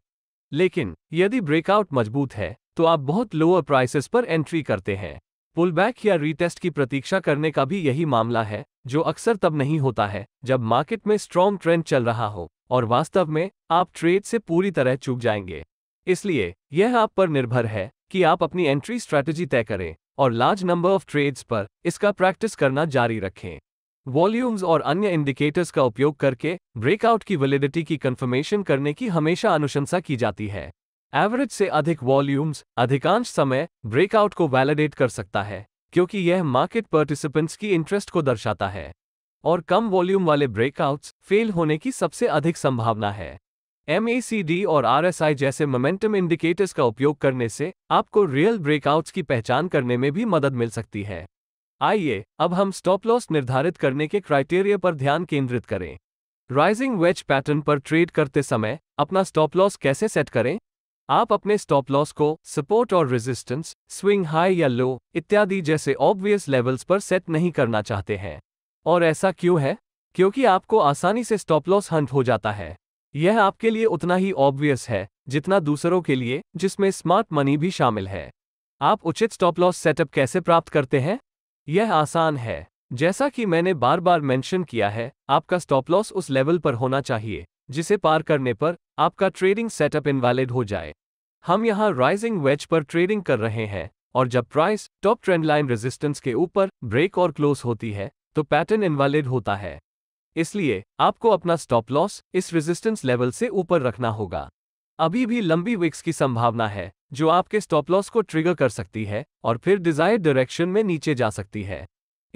लेकिन यदि ब्रेकआउट मजबूत है तो आप बहुत लोअर प्राइसेस पर एंट्री करते हैं पुलबैक या रीटेस्ट की प्रतीक्षा करने का भी यही मामला है जो अक्सर तब नहीं होता है जब मार्केट में स्ट्रॉन्ग ट्रेंड चल रहा हो और वास्तव में आप ट्रेड से पूरी तरह चूक जाएंगे इसलिए यह आप पर निर्भर है कि आप अपनी एंट्री स्ट्रैटेजी तय करें और लार्ज नंबर ऑफ ट्रेड्स पर इसका प्रैक्टिस करना जारी रखें वॉल्यूम्स और अन्य इंडिकेटर्स का उपयोग करके ब्रेकआउट की वैलिडिटी की कंफर्मेशन करने की हमेशा अनुशंसा की जाती है एवरेज से अधिक वॉल्यूम्स अधिकांश समय ब्रेकआउट को वैलिडेट कर सकता है क्योंकि यह मार्केट पार्टिसिपेंट्स की इंटरेस्ट को दर्शाता है और कम वॉल्यूम वाले ब्रेकआउट्स फेल होने की सबसे अधिक संभावना है एम और आर जैसे मोमेंटम इंडिकेटर्स का उपयोग करने से आपको रियल ब्रेकआउट्स की पहचान करने में भी मदद मिल सकती है आइए अब हम स्टॉप लॉस निर्धारित करने के क्राइटेरिया पर ध्यान केंद्रित करें राइजिंग वेज पैटर्न पर ट्रेड करते समय अपना स्टॉप लॉस कैसे सेट करें आप अपने स्टॉप लॉस को सपोर्ट और रेजिस्टेंस स्विंग हाई या लो इत्यादि जैसे ऑब्वियस लेवल्स पर सेट नहीं करना चाहते हैं और ऐसा क्यों है क्योंकि आपको आसानी से स्टॉप लॉस हंट हो जाता है यह आपके लिए उतना ही ऑब्वियस है जितना दूसरों के लिए जिसमें स्मार्ट मनी भी शामिल है आप उचित स्टॉप लॉस सेटअप कैसे प्राप्त करते हैं यह आसान है जैसा कि मैंने बार बार मेंशन किया है आपका स्टॉप लॉस उस लेवल पर होना चाहिए जिसे पार करने पर आपका ट्रेडिंग सेटअप इनवैलिड हो जाए हम यहाँ राइजिंग वेज पर ट्रेडिंग कर रहे हैं और जब price top trend line resistance के ऊपर ब्रेक और क्लोज होती है तो पैटर्न इनवैलिड होता है इसलिए आपको अपना स्टॉप लॉस इस रेजिस्टेंस लेवल से ऊपर रखना होगा अभी भी लंबी विक्स की संभावना है जो आपके स्टॉप लॉस को ट्रिगर कर सकती है और फिर डिजायर डायरेक्शन में नीचे जा सकती है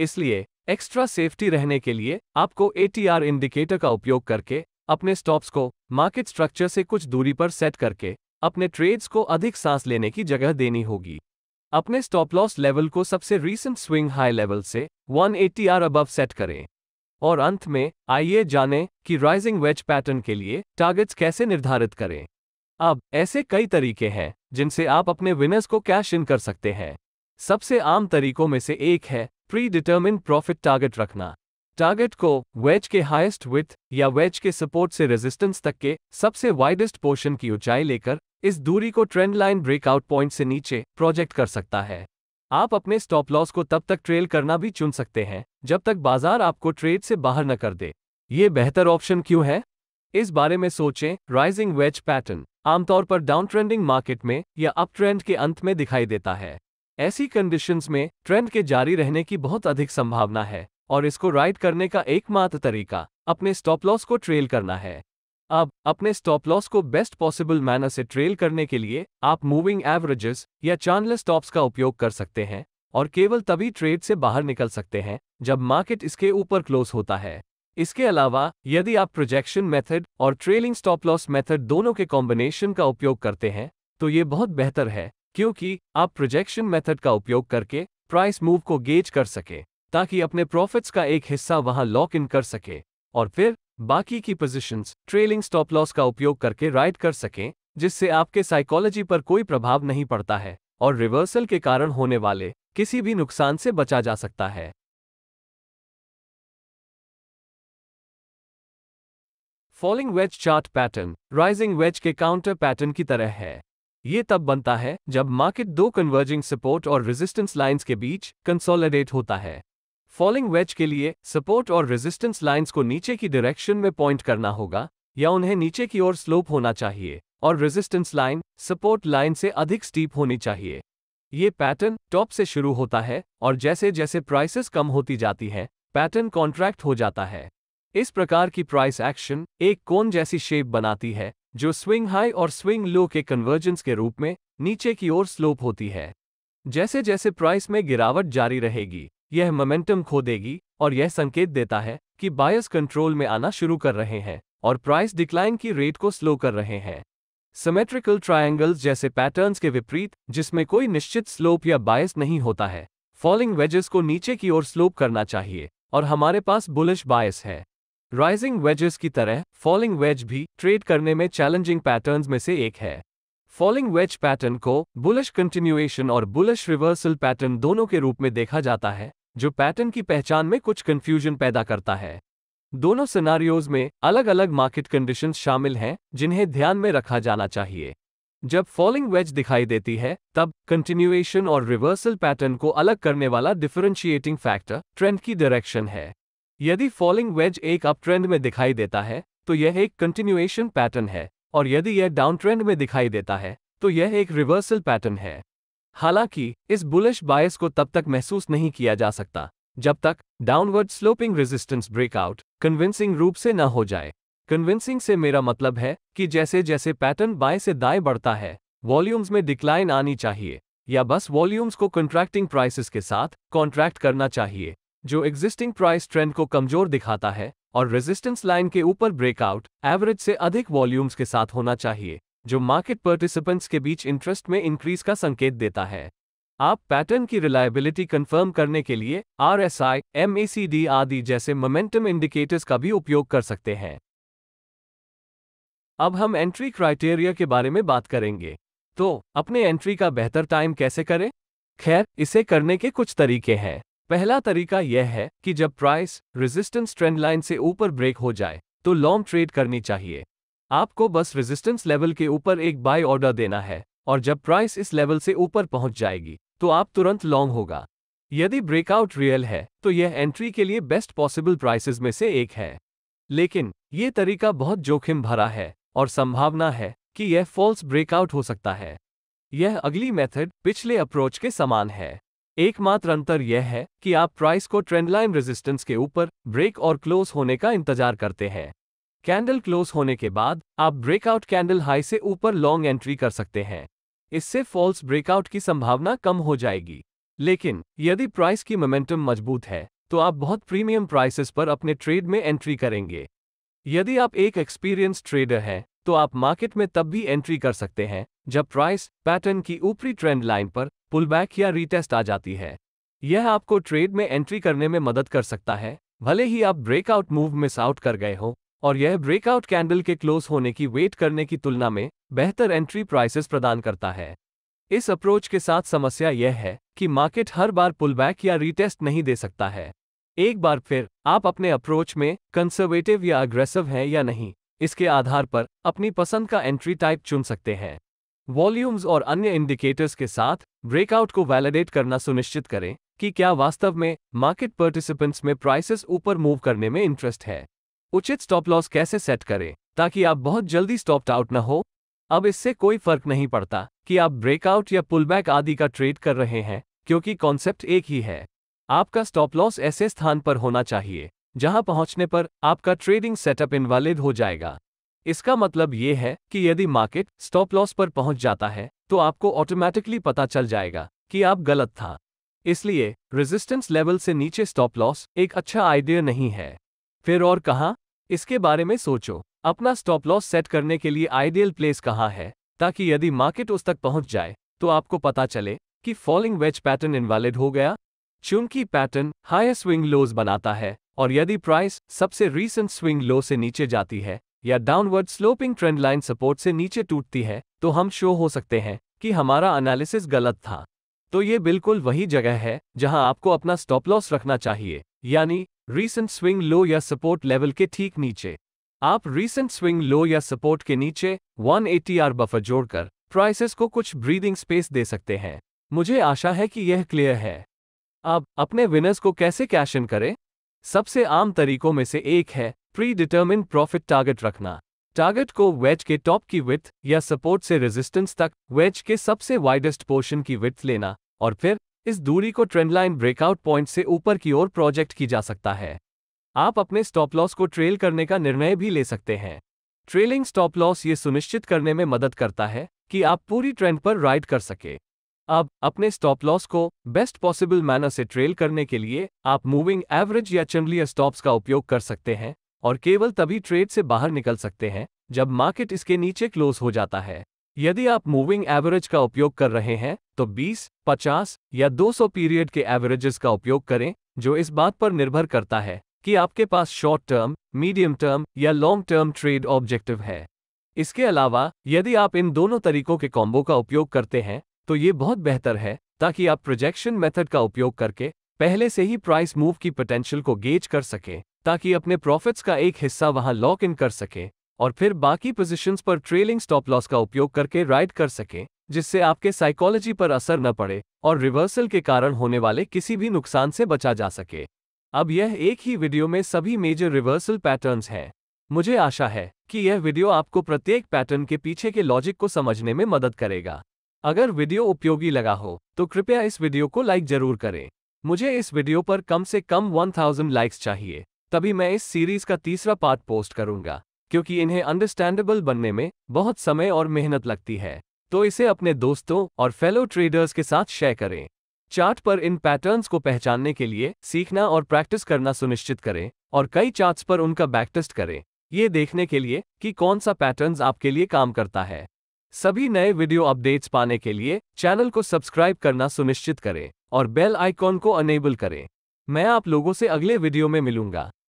इसलिए एक्स्ट्रा सेफ्टी रहने के लिए आपको एटीआर इंडिकेटर का उपयोग करके अपने स्टॉप्स को मार्केट स्ट्रक्चर से कुछ दूरी पर सेट करके अपने ट्रेड्स को अधिक सांस लेने की जगह देनी होगी अपने स्टॉप लॉस लेवल को सबसे रीसेंट स्विंग हाई लेवल से 180 आर अबव सेट करें और अंत में आइए जानें कि राइजिंग वेज पैटर्न के लिए टारगेट्स कैसे निर्धारित करें अब ऐसे कई तरीके हैं जिनसे आप अपने विनर्स को कैश इन कर सकते हैं सबसे आम तरीकों में से एक है प्री डिटर्मिन प्रॉफिट टारगेट रखना टारगेट को वेज के हाईएस्ट विथ या वेज के सपोर्ट से रेजिस्टेंस तक के सबसे वाइडेस्ट पोर्शन की ऊंचाई लेकर इस दूरी को ट्रेंड लाइन ब्रेकआउट पॉइंट से नीचे प्रोजेक्ट कर सकता है आप अपने स्टॉप लॉस को तब तक ट्रेल करना भी चुन सकते हैं जब तक बाजार आपको ट्रेड से बाहर न कर दे ये बेहतर ऑप्शन क्यों है इस बारे में सोचें राइजिंग वेज पैटर्न आमतौर पर डाउन ट्रेंडिंग मार्केट में या अप ट्रेंड के अंत में दिखाई देता है ऐसी कंडीशंस में ट्रेंड के जारी रहने की बहुत अधिक संभावना है और इसको राइड करने का एकमात्र तरीका अपने स्टॉप लॉस को ट्रेल करना है अब अपने स्टॉप लॉस को बेस्ट पॉसिबल मैनर से ट्रेल करने के लिए आप मूविंग एवरेजेस या चांदल स्टॉप्स का उपयोग कर सकते हैं और केवल तभी ट्रेड से बाहर निकल सकते हैं जब मार्केट इसके ऊपर क्लोज होता है इसके अलावा यदि आप प्रोजेक्शन मेथड और ट्रेलिंग स्टॉप लॉस मेथड दोनों के कॉम्बिनेशन का उपयोग करते हैं तो ये बहुत बेहतर है क्योंकि आप प्रोजेक्शन मेथड का उपयोग करके प्राइस मूव को गेज कर सकें ताकि अपने प्रॉफिट्स का एक हिस्सा वहां लॉक इन कर सके और फिर बाकी की पोजीशंस ट्रेलिंग स्टॉप लॉस का उपयोग करके राइड कर सकें जिससे आपके साइकोलॉजी पर कोई प्रभाव नहीं पड़ता है और रिवर्सल के कारण होने वाले किसी भी नुकसान से बचा जा सकता है falling wedge chart pattern rising wedge के काउंटर पैटर्न की तरह है ये तब बनता है जब मार्केट दो कन्वर्जिंग सपोर्ट और रेजिस्टेंस लाइंस के बीच कंसोलिडेट होता है फॉलिंग वेज के लिए सपोर्ट और रेजिस्टेंस लाइंस को नीचे की डायरेक्शन में पॉइंट करना होगा या उन्हें नीचे की ओर स्लोप होना चाहिए और रेजिस्टेंस लाइन सपोर्ट लाइन से अधिक स्टीप होनी चाहिए ये पैटर्न टॉप से शुरू होता है और जैसे जैसे प्राइसेस कम होती जाती हैं पैटर्न कॉन्ट्रैक्ट हो जाता है इस प्रकार की प्राइस एक्शन एक कोन जैसी शेप बनाती है जो स्विंग हाई और स्विंग लो के कन्वर्जेंस के रूप में नीचे की ओर स्लोप होती है जैसे जैसे प्राइस में गिरावट जारी रहेगी यह मोमेंटम खो देगी और यह संकेत देता है कि बायस कंट्रोल में आना शुरू कर रहे हैं और प्राइस डिक्लाइन की रेट को स्लो कर रहे हैं सिमेट्रिकल ट्रायंगल्स जैसे पैटर्न्स के विपरीत जिसमें कोई निश्चित स्लोप या बायस नहीं होता है फॉलिंग वेजेस को नीचे की ओर स्लोप करना चाहिए और हमारे पास बुलिश बायस है राइजिंग वेजेस की तरह फॉलिंग वेज भी ट्रेड करने में चैलेंजिंग पैटर्न्स में से एक है फॉलिंग वेज पैटर्न को बुलिश कंटिन्यूएशन और बुलिश रिवर्सल पैटर्न दोनों के रूप में देखा जाता है जो पैटर्न की पहचान में कुछ कंफ्यूजन पैदा करता है दोनों सिनारियोज में अलग अलग मार्केट कंडीशंस शामिल हैं जिन्हें ध्यान में रखा जाना चाहिए जब फॉलिंग वेज दिखाई देती है तब कंटिन्यूएशन और रिवर्सल पैटर्न को अलग करने वाला डिफरेंशिएटिंग फैक्टर ट्रेंड की डायरेक्शन है यदि फॉलिंग वेज एक अप ट्रेंड में दिखाई देता है तो यह एक कंटिन्यूएशन पैटर्न है और यदि यह डाउन ट्रेंड में दिखाई देता है तो यह एक रिवर्सल पैटर्न है हालांकि इस बुलिश बायस को तब तक महसूस नहीं किया जा सकता जब तक downward sloping resistance breakout convincing रूप से न हो जाए कन्विंसिंग से मेरा मतलब है कि जैसे जैसे पैटर्न बाएं से दाएं बढ़ता है वॉल्यूम्स में डिक्लाइन आनी चाहिए या बस वॉल्यूम्स को कॉन्ट्रैक्टिंग प्राइसेस के साथ कॉन्ट्रैक्ट करना चाहिए जो एग्जिस्टिंग प्राइस ट्रेंड को कमजोर दिखाता है और रेजिस्टेंस लाइन के ऊपर ब्रेकआउट एवरेज से अधिक वॉल्यूम्स के साथ होना चाहिए जो मार्केट पार्टिसिपेंट्स के बीच इंटरेस्ट में इंक्रीज का संकेत देता है आप पैटर्न की रिलायबिलिटी कंफर्म करने के लिए R S I M A C D आदि जैसे मोमेंटम इंडिकेटर्स का भी उपयोग कर सकते हैं अब हम एंट्री क्राइटेरिया के बारे में बात करेंगे तो अपने एंट्री का बेहतर टाइम कैसे करें खैर इसे करने के कुछ तरीके हैं पहला तरीका यह है कि जब प्राइस रेजिस्टेंस ट्रेंड लाइन से ऊपर ब्रेक हो जाए तो लॉन्ग ट्रेड करनी चाहिए आपको बस रेजिस्टेंस लेवल के ऊपर एक बाय ऑर्डर देना है और जब प्राइस इस लेवल से ऊपर पहुंच जाएगी तो आप तुरंत लॉन्ग होगा यदि ब्रेकआउट रियल है तो यह एंट्री के लिए बेस्ट पॉसिबल प्राइसेस में से एक है लेकिन ये तरीका बहुत जोखिम भरा है और संभावना है कि यह फॉल्स ब्रेकआउट हो सकता है यह अगली मेथड पिछले अप्रोच के समान है एकमात्र अंतर यह है कि आप प्राइस को ट्रेंडलाइन रेजिस्टेंस के ऊपर ब्रेक और क्लोज होने का इंतजार करते हैं कैंडल क्लोज होने के बाद आप ब्रेकआउट कैंडल हाई से ऊपर लॉन्ग एंट्री कर सकते हैं इससे फॉल्स ब्रेकआउट की संभावना कम हो जाएगी लेकिन यदि प्राइस की मोमेंटम मजबूत है तो आप बहुत प्रीमियम प्राइसेस पर अपने ट्रेड में एंट्री करेंगे यदि आप एक एक्सपीरियंस ट्रेडर हैं तो आप मार्केट में तब भी एंट्री कर सकते हैं जब प्राइस पैटर्न की ऊपरी ट्रेंड लाइन पर पुलबैक या रीटेस्ट आ जाती है यह आपको ट्रेड में एंट्री करने में मदद कर सकता है भले ही आप ब्रेकआउट मूव मिस आउट कर गए हो और यह ब्रेकआउट कैंडल के क्लोज होने की वेट करने की तुलना में बेहतर एंट्री प्राइसेस प्रदान करता है इस अप्रोच के साथ समस्या यह है कि मार्केट हर बार पुलबैक या रीटेस्ट नहीं दे सकता है एक बार फिर आप अपने अप्रोच में कंसर्वेटिव या अग्रेसिव हैं या नहीं इसके आधार पर अपनी पसंद का एंट्री टाइप चुन सकते हैं वॉल्यूम्स और अन्य इंडिकेटर्स के साथ ब्रेकआउट को वैलिडेट करना सुनिश्चित करें कि क्या वास्तव में मार्केट पार्टिसिपेंट्स में प्राइसेस ऊपर मूव करने में इंटरेस्ट है उचित स्टॉप लॉस कैसे सेट करें ताकि आप बहुत जल्दी स्टॉप आउट न हो अब इससे कोई फर्क नहीं पड़ता कि आप ब्रेकआउट या पुलबैक आदि का ट्रेड कर रहे हैं क्योंकि कॉन्सेप्ट एक ही है आपका स्टॉप लॉस ऐसे स्थान पर होना चाहिए जहां पहुंचने पर आपका ट्रेडिंग सेटअप इनवैलिड हो जाएगा इसका मतलब ये है कि यदि मार्केट स्टॉप लॉस पर पहुंच जाता है तो आपको ऑटोमेटिकली पता चल जाएगा कि आप गलत था इसलिए रेजिस्टेंस लेवल से नीचे स्टॉप लॉस एक अच्छा आइडिया नहीं है फिर और कहा इसके बारे में सोचो अपना स्टॉप लॉस सेट करने के लिए आइडियल प्लेस कहाँ है ताकि यदि मार्केट उस तक पहुंच जाए तो आपको पता चले कि फॉलिंग वेज पैटर्न इनवैलिड हो गया चूंकि पैटर्न हायर स्विंग लोज बनाता है और यदि प्राइस सबसे रीसेंट स्विंग लो से नीचे जाती है या downward sloping trend line support से नीचे टूटती है तो हम शो हो सकते हैं कि हमारा एनालिसिस गलत था तो ये बिल्कुल वही जगह है जहां आपको अपना स्टॉप लॉस रखना चाहिए यानी रीसेंट स्विंग लो या सपोर्ट लेवल के ठीक नीचे आप रीसेंट स्विंग लो या सपोर्ट के नीचे 180 आर बफर जोड़कर प्राइसेस को कुछ ब्रीदिंग स्पेस दे सकते हैं मुझे आशा है कि यह क्लियर है अब अपने विनर्स को कैसे कैश इन करें सबसे आम तरीकों में से एक है प्री डिटर्मिन प्रॉफिट टारगेट रखना टारगेट को वेज के टॉप की विथ या सपोर्ट से रेजिस्टेंस तक वेज के सबसे वाइडेस्ट पोर्शन की विथ लेना और फिर इस दूरी को ट्रेंडलाइन ब्रेकआउट पॉइंट से ऊपर की ओर प्रोजेक्ट की जा सकता है आप अपने स्टॉप लॉस को ट्रेल करने का निर्णय भी ले सकते हैं ट्रेलिंग स्टॉप लॉस ये सुनिश्चित करने में मदद करता है कि आप पूरी ट्रेंड पर राइड कर सके अब अपने स्टॉप लॉस को बेस्ट पॉसिबल मैनर से ट्रेल करने के लिए आप मूविंग एवरेज या चंडलीय स्टॉप्स का उपयोग कर सकते हैं और केवल तभी ट्रेड से बाहर निकल सकते हैं जब मार्केट इसके नीचे क्लोज हो जाता है यदि आप मूविंग एवरेज का उपयोग कर रहे हैं तो 20, 50 या 200 पीरियड के एवरेजेस का उपयोग करें जो इस बात पर निर्भर करता है कि आपके पास शॉर्ट टर्म मीडियम टर्म या लॉन्ग टर्म ट्रेड ऑब्जेक्टिव है इसके अलावा यदि आप इन दोनों तरीकों के कॉम्बो का उपयोग करते हैं तो ये बहुत बेहतर है ताकि आप प्रोजेक्शन मेथड का उपयोग करके पहले से ही प्राइस मूव की पोटेंशियल को गेज कर सकें ताकि अपने प्रॉफिट्स का एक हिस्सा वहां लॉक इन कर सकें और फिर बाकी पोजीशंस पर ट्रेलिंग स्टॉप लॉस का उपयोग करके राइड कर सकें जिससे आपके साइकोलॉजी पर असर न पड़े और रिवर्सल के कारण होने वाले किसी भी नुकसान से बचा जा सके अब यह एक ही वीडियो में सभी मेजर रिवर्सल पैटर्न्स हैं मुझे आशा है कि यह वीडियो आपको प्रत्येक पैटर्न के पीछे के लॉजिक को समझने में मदद करेगा अगर वीडियो उपयोगी लगा हो तो कृपया इस वीडियो को लाइक जरूर करें मुझे इस वीडियो पर कम से कम 1000 लाइक्स चाहिए तभी मैं इस सीरीज का तीसरा पार्ट पोस्ट करूंगा क्योंकि इन्हें अंडरस्टैंडेबल बनने में बहुत समय और मेहनत लगती है तो इसे अपने दोस्तों और फेलो ट्रेडर्स के साथ शेयर करें चार्ट पर इन पैटर्न्स को पहचानने के लिए सीखना और प्रैक्टिस करना सुनिश्चित करें और कई चार्ट्स पर उनका बैकटेस्ट करें ये देखने के लिए कि कौन सा पैटर्न्स आपके लिए काम करता है सभी नए वीडियो अपडेट्स पाने के लिए चैनल को सब्सक्राइब करना सुनिश्चित करें और बेल आइकॉन को अनेबल करें मैं आप लोगों से अगले वीडियो में मिलूंगा